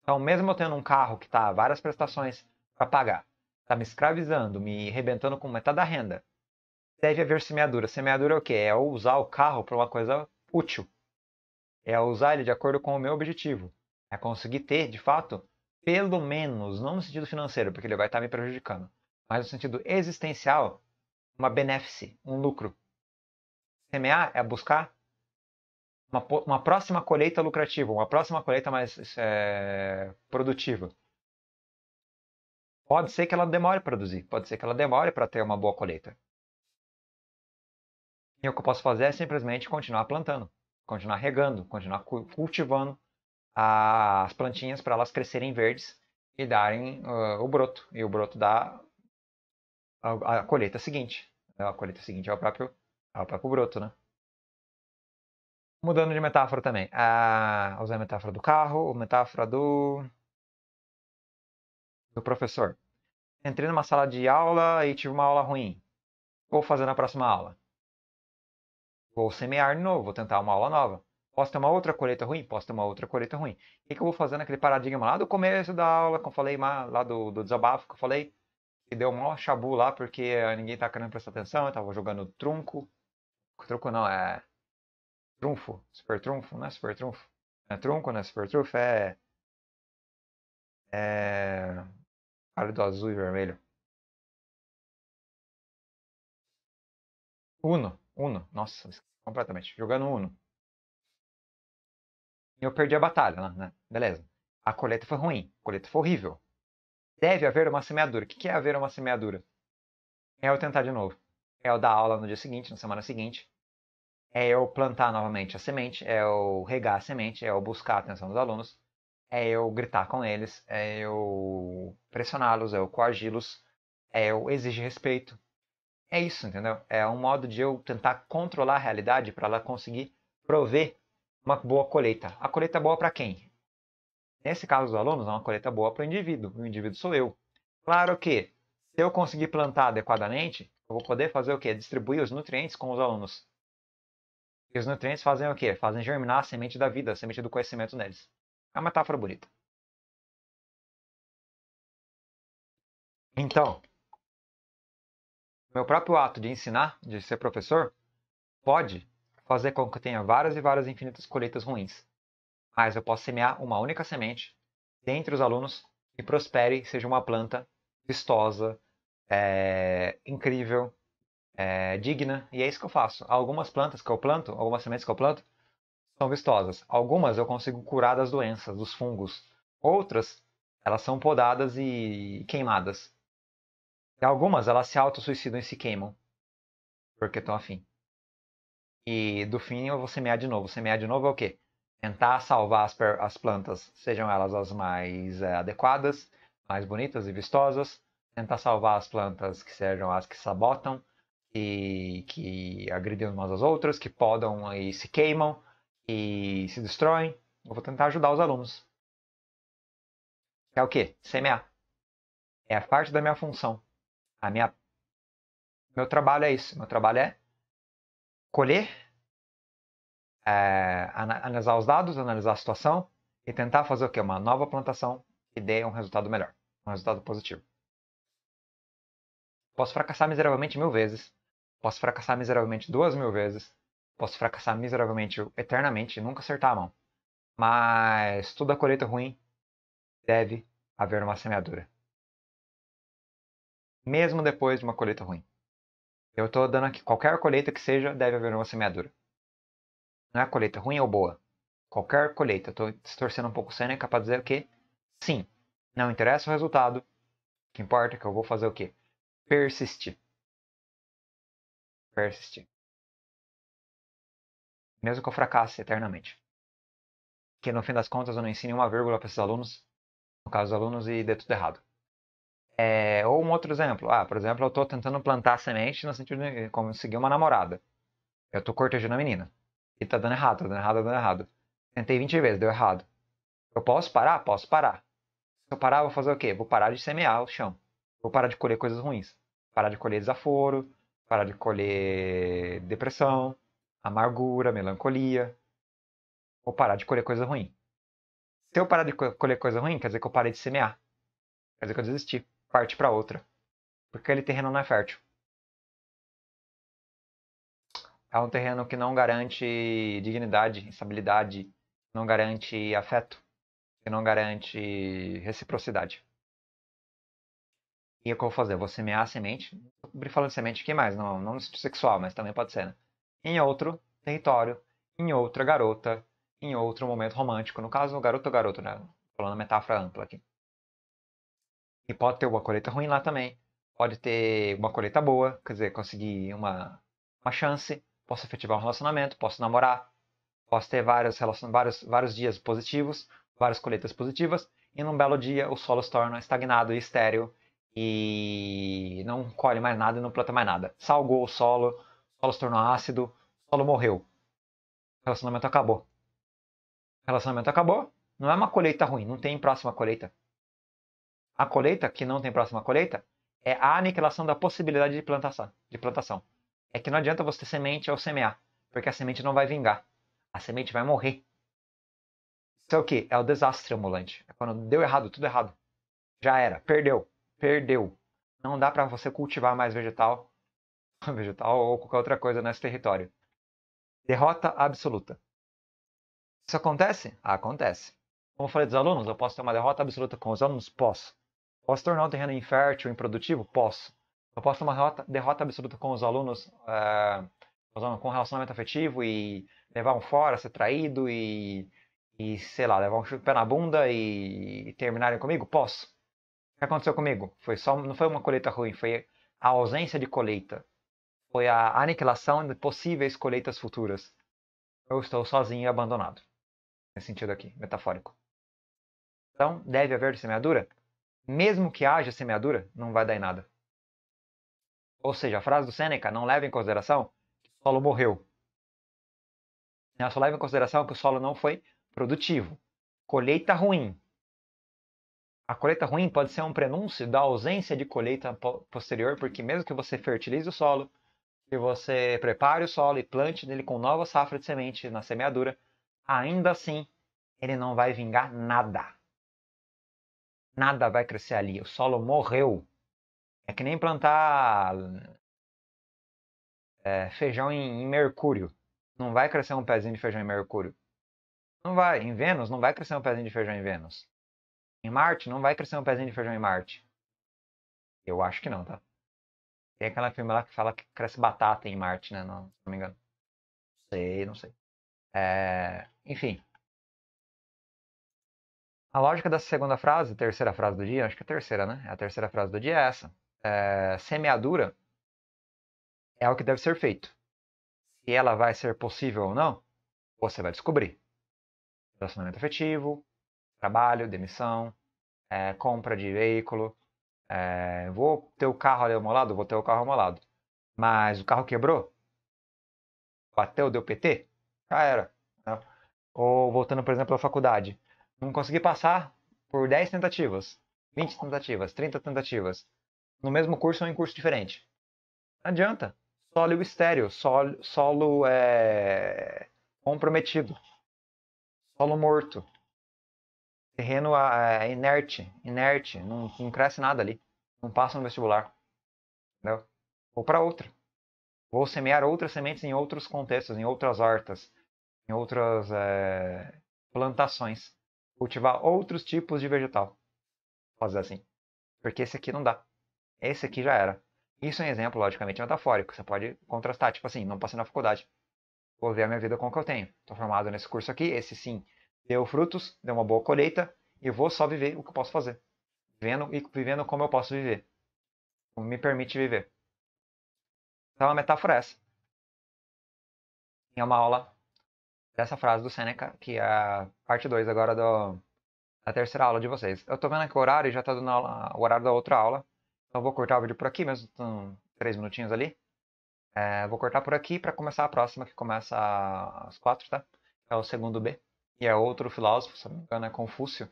Então, mesmo eu tendo um carro que está várias prestações para pagar, está me escravizando, me arrebentando com metade da renda, deve haver semeadura. Semeadura é o quê? É usar o carro para uma coisa útil, é usar ele de acordo com o meu objetivo. É conseguir ter, de fato, pelo menos, não no sentido financeiro, porque ele vai estar me prejudicando, mas no sentido existencial, uma benéfice, um lucro. Semear é buscar uma, uma próxima colheita lucrativa, uma próxima colheita mais é, produtiva. Pode ser que ela demore para produzir, pode ser que ela demore para ter uma boa colheita. E o que eu posso fazer é simplesmente continuar plantando continuar regando, continuar cultivando as plantinhas para elas crescerem verdes e darem uh, o broto. E o broto dá a, a colheita seguinte. A colheita seguinte é o próprio, é o próprio broto, né? Mudando de metáfora também. Ah, usar a metáfora do carro, a metáfora do. do professor. Entrei numa sala de aula e tive uma aula ruim. Vou fazer na próxima aula. Vou semear de novo, vou tentar uma aula nova. Posso ter uma outra colheita ruim? Posso ter uma outra colheita ruim. O que, que eu vou fazer naquele paradigma lá do começo da aula, que eu falei lá do, do desabafo, que eu falei que deu um maior chabu lá porque ninguém tá querendo prestar atenção, eu tava jogando trunco. Trunco não, é. Trunfo. Super trunfo, não é super trunfo. Não é trunco, não é super trunfo, é. É. Cara do azul e vermelho. Uno. Uno. Nossa, completamente. Jogando Uno. E eu perdi a batalha, né? Beleza. A colheita foi ruim. A colheita foi horrível. Deve haver uma semeadura. O que é haver uma semeadura? É eu tentar de novo. É eu dar aula no dia seguinte, na semana seguinte. É eu plantar novamente a semente. É eu regar a semente. É eu buscar a atenção dos alunos. É eu gritar com eles. É eu pressioná-los. É eu coagi-los. É eu exigir respeito. É isso, entendeu? É um modo de eu tentar controlar a realidade para ela conseguir prover uma boa colheita. A colheita boa para quem? Nesse caso dos alunos, é uma colheita boa para o indivíduo. O indivíduo sou eu. Claro que, se eu conseguir plantar adequadamente, eu vou poder fazer o quê? Distribuir os nutrientes com os alunos. E os nutrientes fazem o quê? Fazem germinar a semente da vida, a semente do conhecimento neles. É uma metáfora bonita. Então, meu próprio ato de ensinar, de ser professor, pode fazer com que eu tenha várias e várias infinitas colheitas ruins. Mas eu posso semear uma única semente dentre os alunos e prospere, seja uma planta vistosa, é, incrível, é, digna. E é isso que eu faço. Algumas plantas que eu planto, algumas sementes que eu planto, são vistosas. Algumas eu consigo curar das doenças, dos fungos. Outras, elas são podadas e queimadas. Algumas elas se autossuicidam e se queimam. Porque estão afim. E do fim eu vou semear de novo. Semear de novo é o quê? Tentar salvar as, as plantas, sejam elas as mais é, adequadas, mais bonitas e vistosas. Tentar salvar as plantas que sejam as que sabotam, e que agridem umas às outras, que podam e se queimam e se destroem. Eu vou tentar ajudar os alunos. É o quê? Semear. É a parte da minha função. A minha meu trabalho é isso. Meu trabalho é colher, é, analisar os dados, analisar a situação e tentar fazer o quê? Uma nova plantação que dê um resultado melhor, um resultado positivo. Posso fracassar miseravelmente mil vezes, posso fracassar miseravelmente duas mil vezes, posso fracassar miseravelmente eternamente e nunca acertar a mão. Mas toda colheita ruim deve haver uma semeadura mesmo depois de uma colheita ruim. Eu estou dando aqui, qualquer colheita que seja, deve haver uma semeadura. Não é colheita ruim ou boa. Qualquer colheita. Estou distorcendo um pouco o Seneca para dizer o quê? Sim, não interessa o resultado. O que importa é que eu vou fazer o quê? Persistir. Persistir. Mesmo que eu fracasse eternamente. Que no fim das contas eu não ensine uma vírgula para esses alunos, no caso dos alunos, e dê tudo errado. É, ou um outro exemplo. Ah, por exemplo, eu estou tentando plantar semente no sentido de conseguir uma namorada. Eu estou cortejando a menina. E está dando errado, tá dando errado, tá dando errado. Tentei 20 vezes, deu errado. Eu posso parar? Posso parar. Se eu parar, eu vou fazer o quê? Vou parar de semear o chão. Vou parar de colher coisas ruins. Parar de colher desaforo, parar de colher depressão, amargura, melancolia. Vou parar de colher coisa ruim. Se eu parar de colher coisa ruim, quer dizer que eu parei de semear. Quer dizer que eu desisti parte para outra, porque aquele é terreno não é fértil. É um terreno que não garante dignidade, estabilidade, não garante afeto, que não garante reciprocidade. E o que eu vou fazer? Eu vou semear a semente, estou falando de semente aqui mais, não, não no sentido sexual, mas também pode ser, né? Em outro território, em outra garota, em outro momento romântico. No caso, garoto ou garoto, né? Falando metáfora ampla aqui. E pode ter uma colheita ruim lá também. Pode ter uma colheita boa, quer dizer, conseguir uma, uma chance. Posso efetivar um relacionamento, posso namorar. Posso ter vários, vários, vários dias positivos, várias colheitas positivas. E num belo dia o solo se torna estagnado e estéreo. E não colhe mais nada e não planta mais nada. Salgou o solo, o solo se tornou ácido, o solo morreu. O relacionamento acabou. O relacionamento acabou. Não é uma colheita ruim, não tem próxima colheita. A colheita, que não tem próxima colheita, é a aniquilação da possibilidade de plantação. De plantação. É que não adianta você ter semente ou semear, porque a semente não vai vingar. A semente vai morrer. Isso então, é o que? É o desastre ambulante. É quando deu errado, tudo errado. Já era, perdeu, perdeu. Não dá para você cultivar mais vegetal, vegetal ou qualquer outra coisa nesse território. Derrota absoluta. Isso acontece? acontece. Como eu falei dos alunos, eu posso ter uma derrota absoluta com os alunos? Posso. Posso tornar o terreno infértil, improdutivo? Posso. Eu posso ter uma derrota, derrota absoluta com os alunos uh, com relacionamento afetivo e levar um fora, ser traído e, e sei lá, levar um chute pé na bunda e, e terminarem comigo? Posso. O que aconteceu comigo? Foi só, não foi uma colheita ruim, foi a ausência de colheita. Foi a aniquilação de possíveis colheitas futuras. Eu estou sozinho e abandonado. Nesse sentido aqui, metafórico. Então, deve haver semeadura? mesmo que haja semeadura, não vai dar em nada. Ou seja, a frase do Sêneca não leva em consideração que o solo morreu. Ela né, só leva em consideração que o solo não foi produtivo. Colheita ruim. A colheita ruim pode ser um prenúncio da ausência de colheita posterior, porque mesmo que você fertilize o solo, que você prepare o solo e plante nele com nova safra de semente na semeadura, ainda assim ele não vai vingar nada. Nada vai crescer ali. O solo morreu. É que nem plantar é, feijão em, em, mercúrio. Não vai crescer um pezinho de feijão em mercúrio. Não vai. Em Vênus, não vai crescer um pezinho de feijão em Vênus. Em Marte, não vai crescer um pezinho de feijão em Marte. Eu acho que não, tá? Tem aquela filme lá que fala que cresce batata em Marte, né? Não, se não me engano. Não sei, não sei. É, enfim. A lógica da segunda frase, terceira frase do dia, acho que é a terceira, né? A terceira frase do dia é essa. É, semeadura é o que deve ser feito. Se ela vai ser possível ou não, você vai descobrir. Relacionamento afetivo, trabalho, demissão, é, compra de veículo. É, vou ter o carro ali amolado? Vou ter o carro amolado. Mas o carro quebrou? Bateu, deu PT? Já era. Né? Ou voltando, por exemplo, à faculdade não consegui passar por 10 tentativas, 20 tentativas, 30 tentativas, no mesmo curso ou em curso diferente. Não adianta. Solo estéreo, solo, solo é... comprometido, solo morto, terreno ah, é, inerte, inerte, não, não cresce nada ali, não passa no vestibular. Entendeu? Vou para outra. Vou semear outras sementes em outros contextos, em outras hortas, em outras é, plantações cultivar outros tipos de vegetal. Fazer assim. Porque esse aqui não dá. Esse aqui já era. Isso é um exemplo, logicamente, metafórico. Você pode contrastar, tipo assim, não passei na faculdade. Vou ver a minha vida com o que eu tenho. Estou formado nesse curso aqui, esse sim deu frutos, deu uma boa colheita, e vou só viver o que eu posso fazer. Vivendo e vivendo como eu posso viver. Como me permite viver. Então a metáfora é essa. É uma aula dessa frase do Seneca, que é a parte 2 agora do, da terceira aula de vocês. Eu estou vendo aqui o horário e já está dando aula, o horário da outra aula. Então vou cortar o vídeo por aqui, mesmo estão três minutinhos ali. É, vou cortar por aqui para começar a próxima, que começa às quatro, tá? É o segundo B. E é outro filósofo, se não me engano, é Confúcio.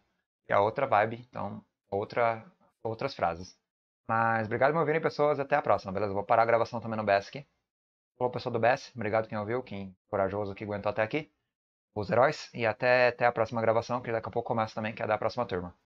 E é outra vibe, então outra, outras frases. Mas obrigado por me ouvirem, pessoas. Até a próxima, beleza? Vou parar a gravação também no BESC falou pessoal do BS. Obrigado quem ouviu, quem corajoso que aguentou até aqui. Os heróis. E até, até a próxima gravação, que daqui a pouco começa também, que é da próxima turma.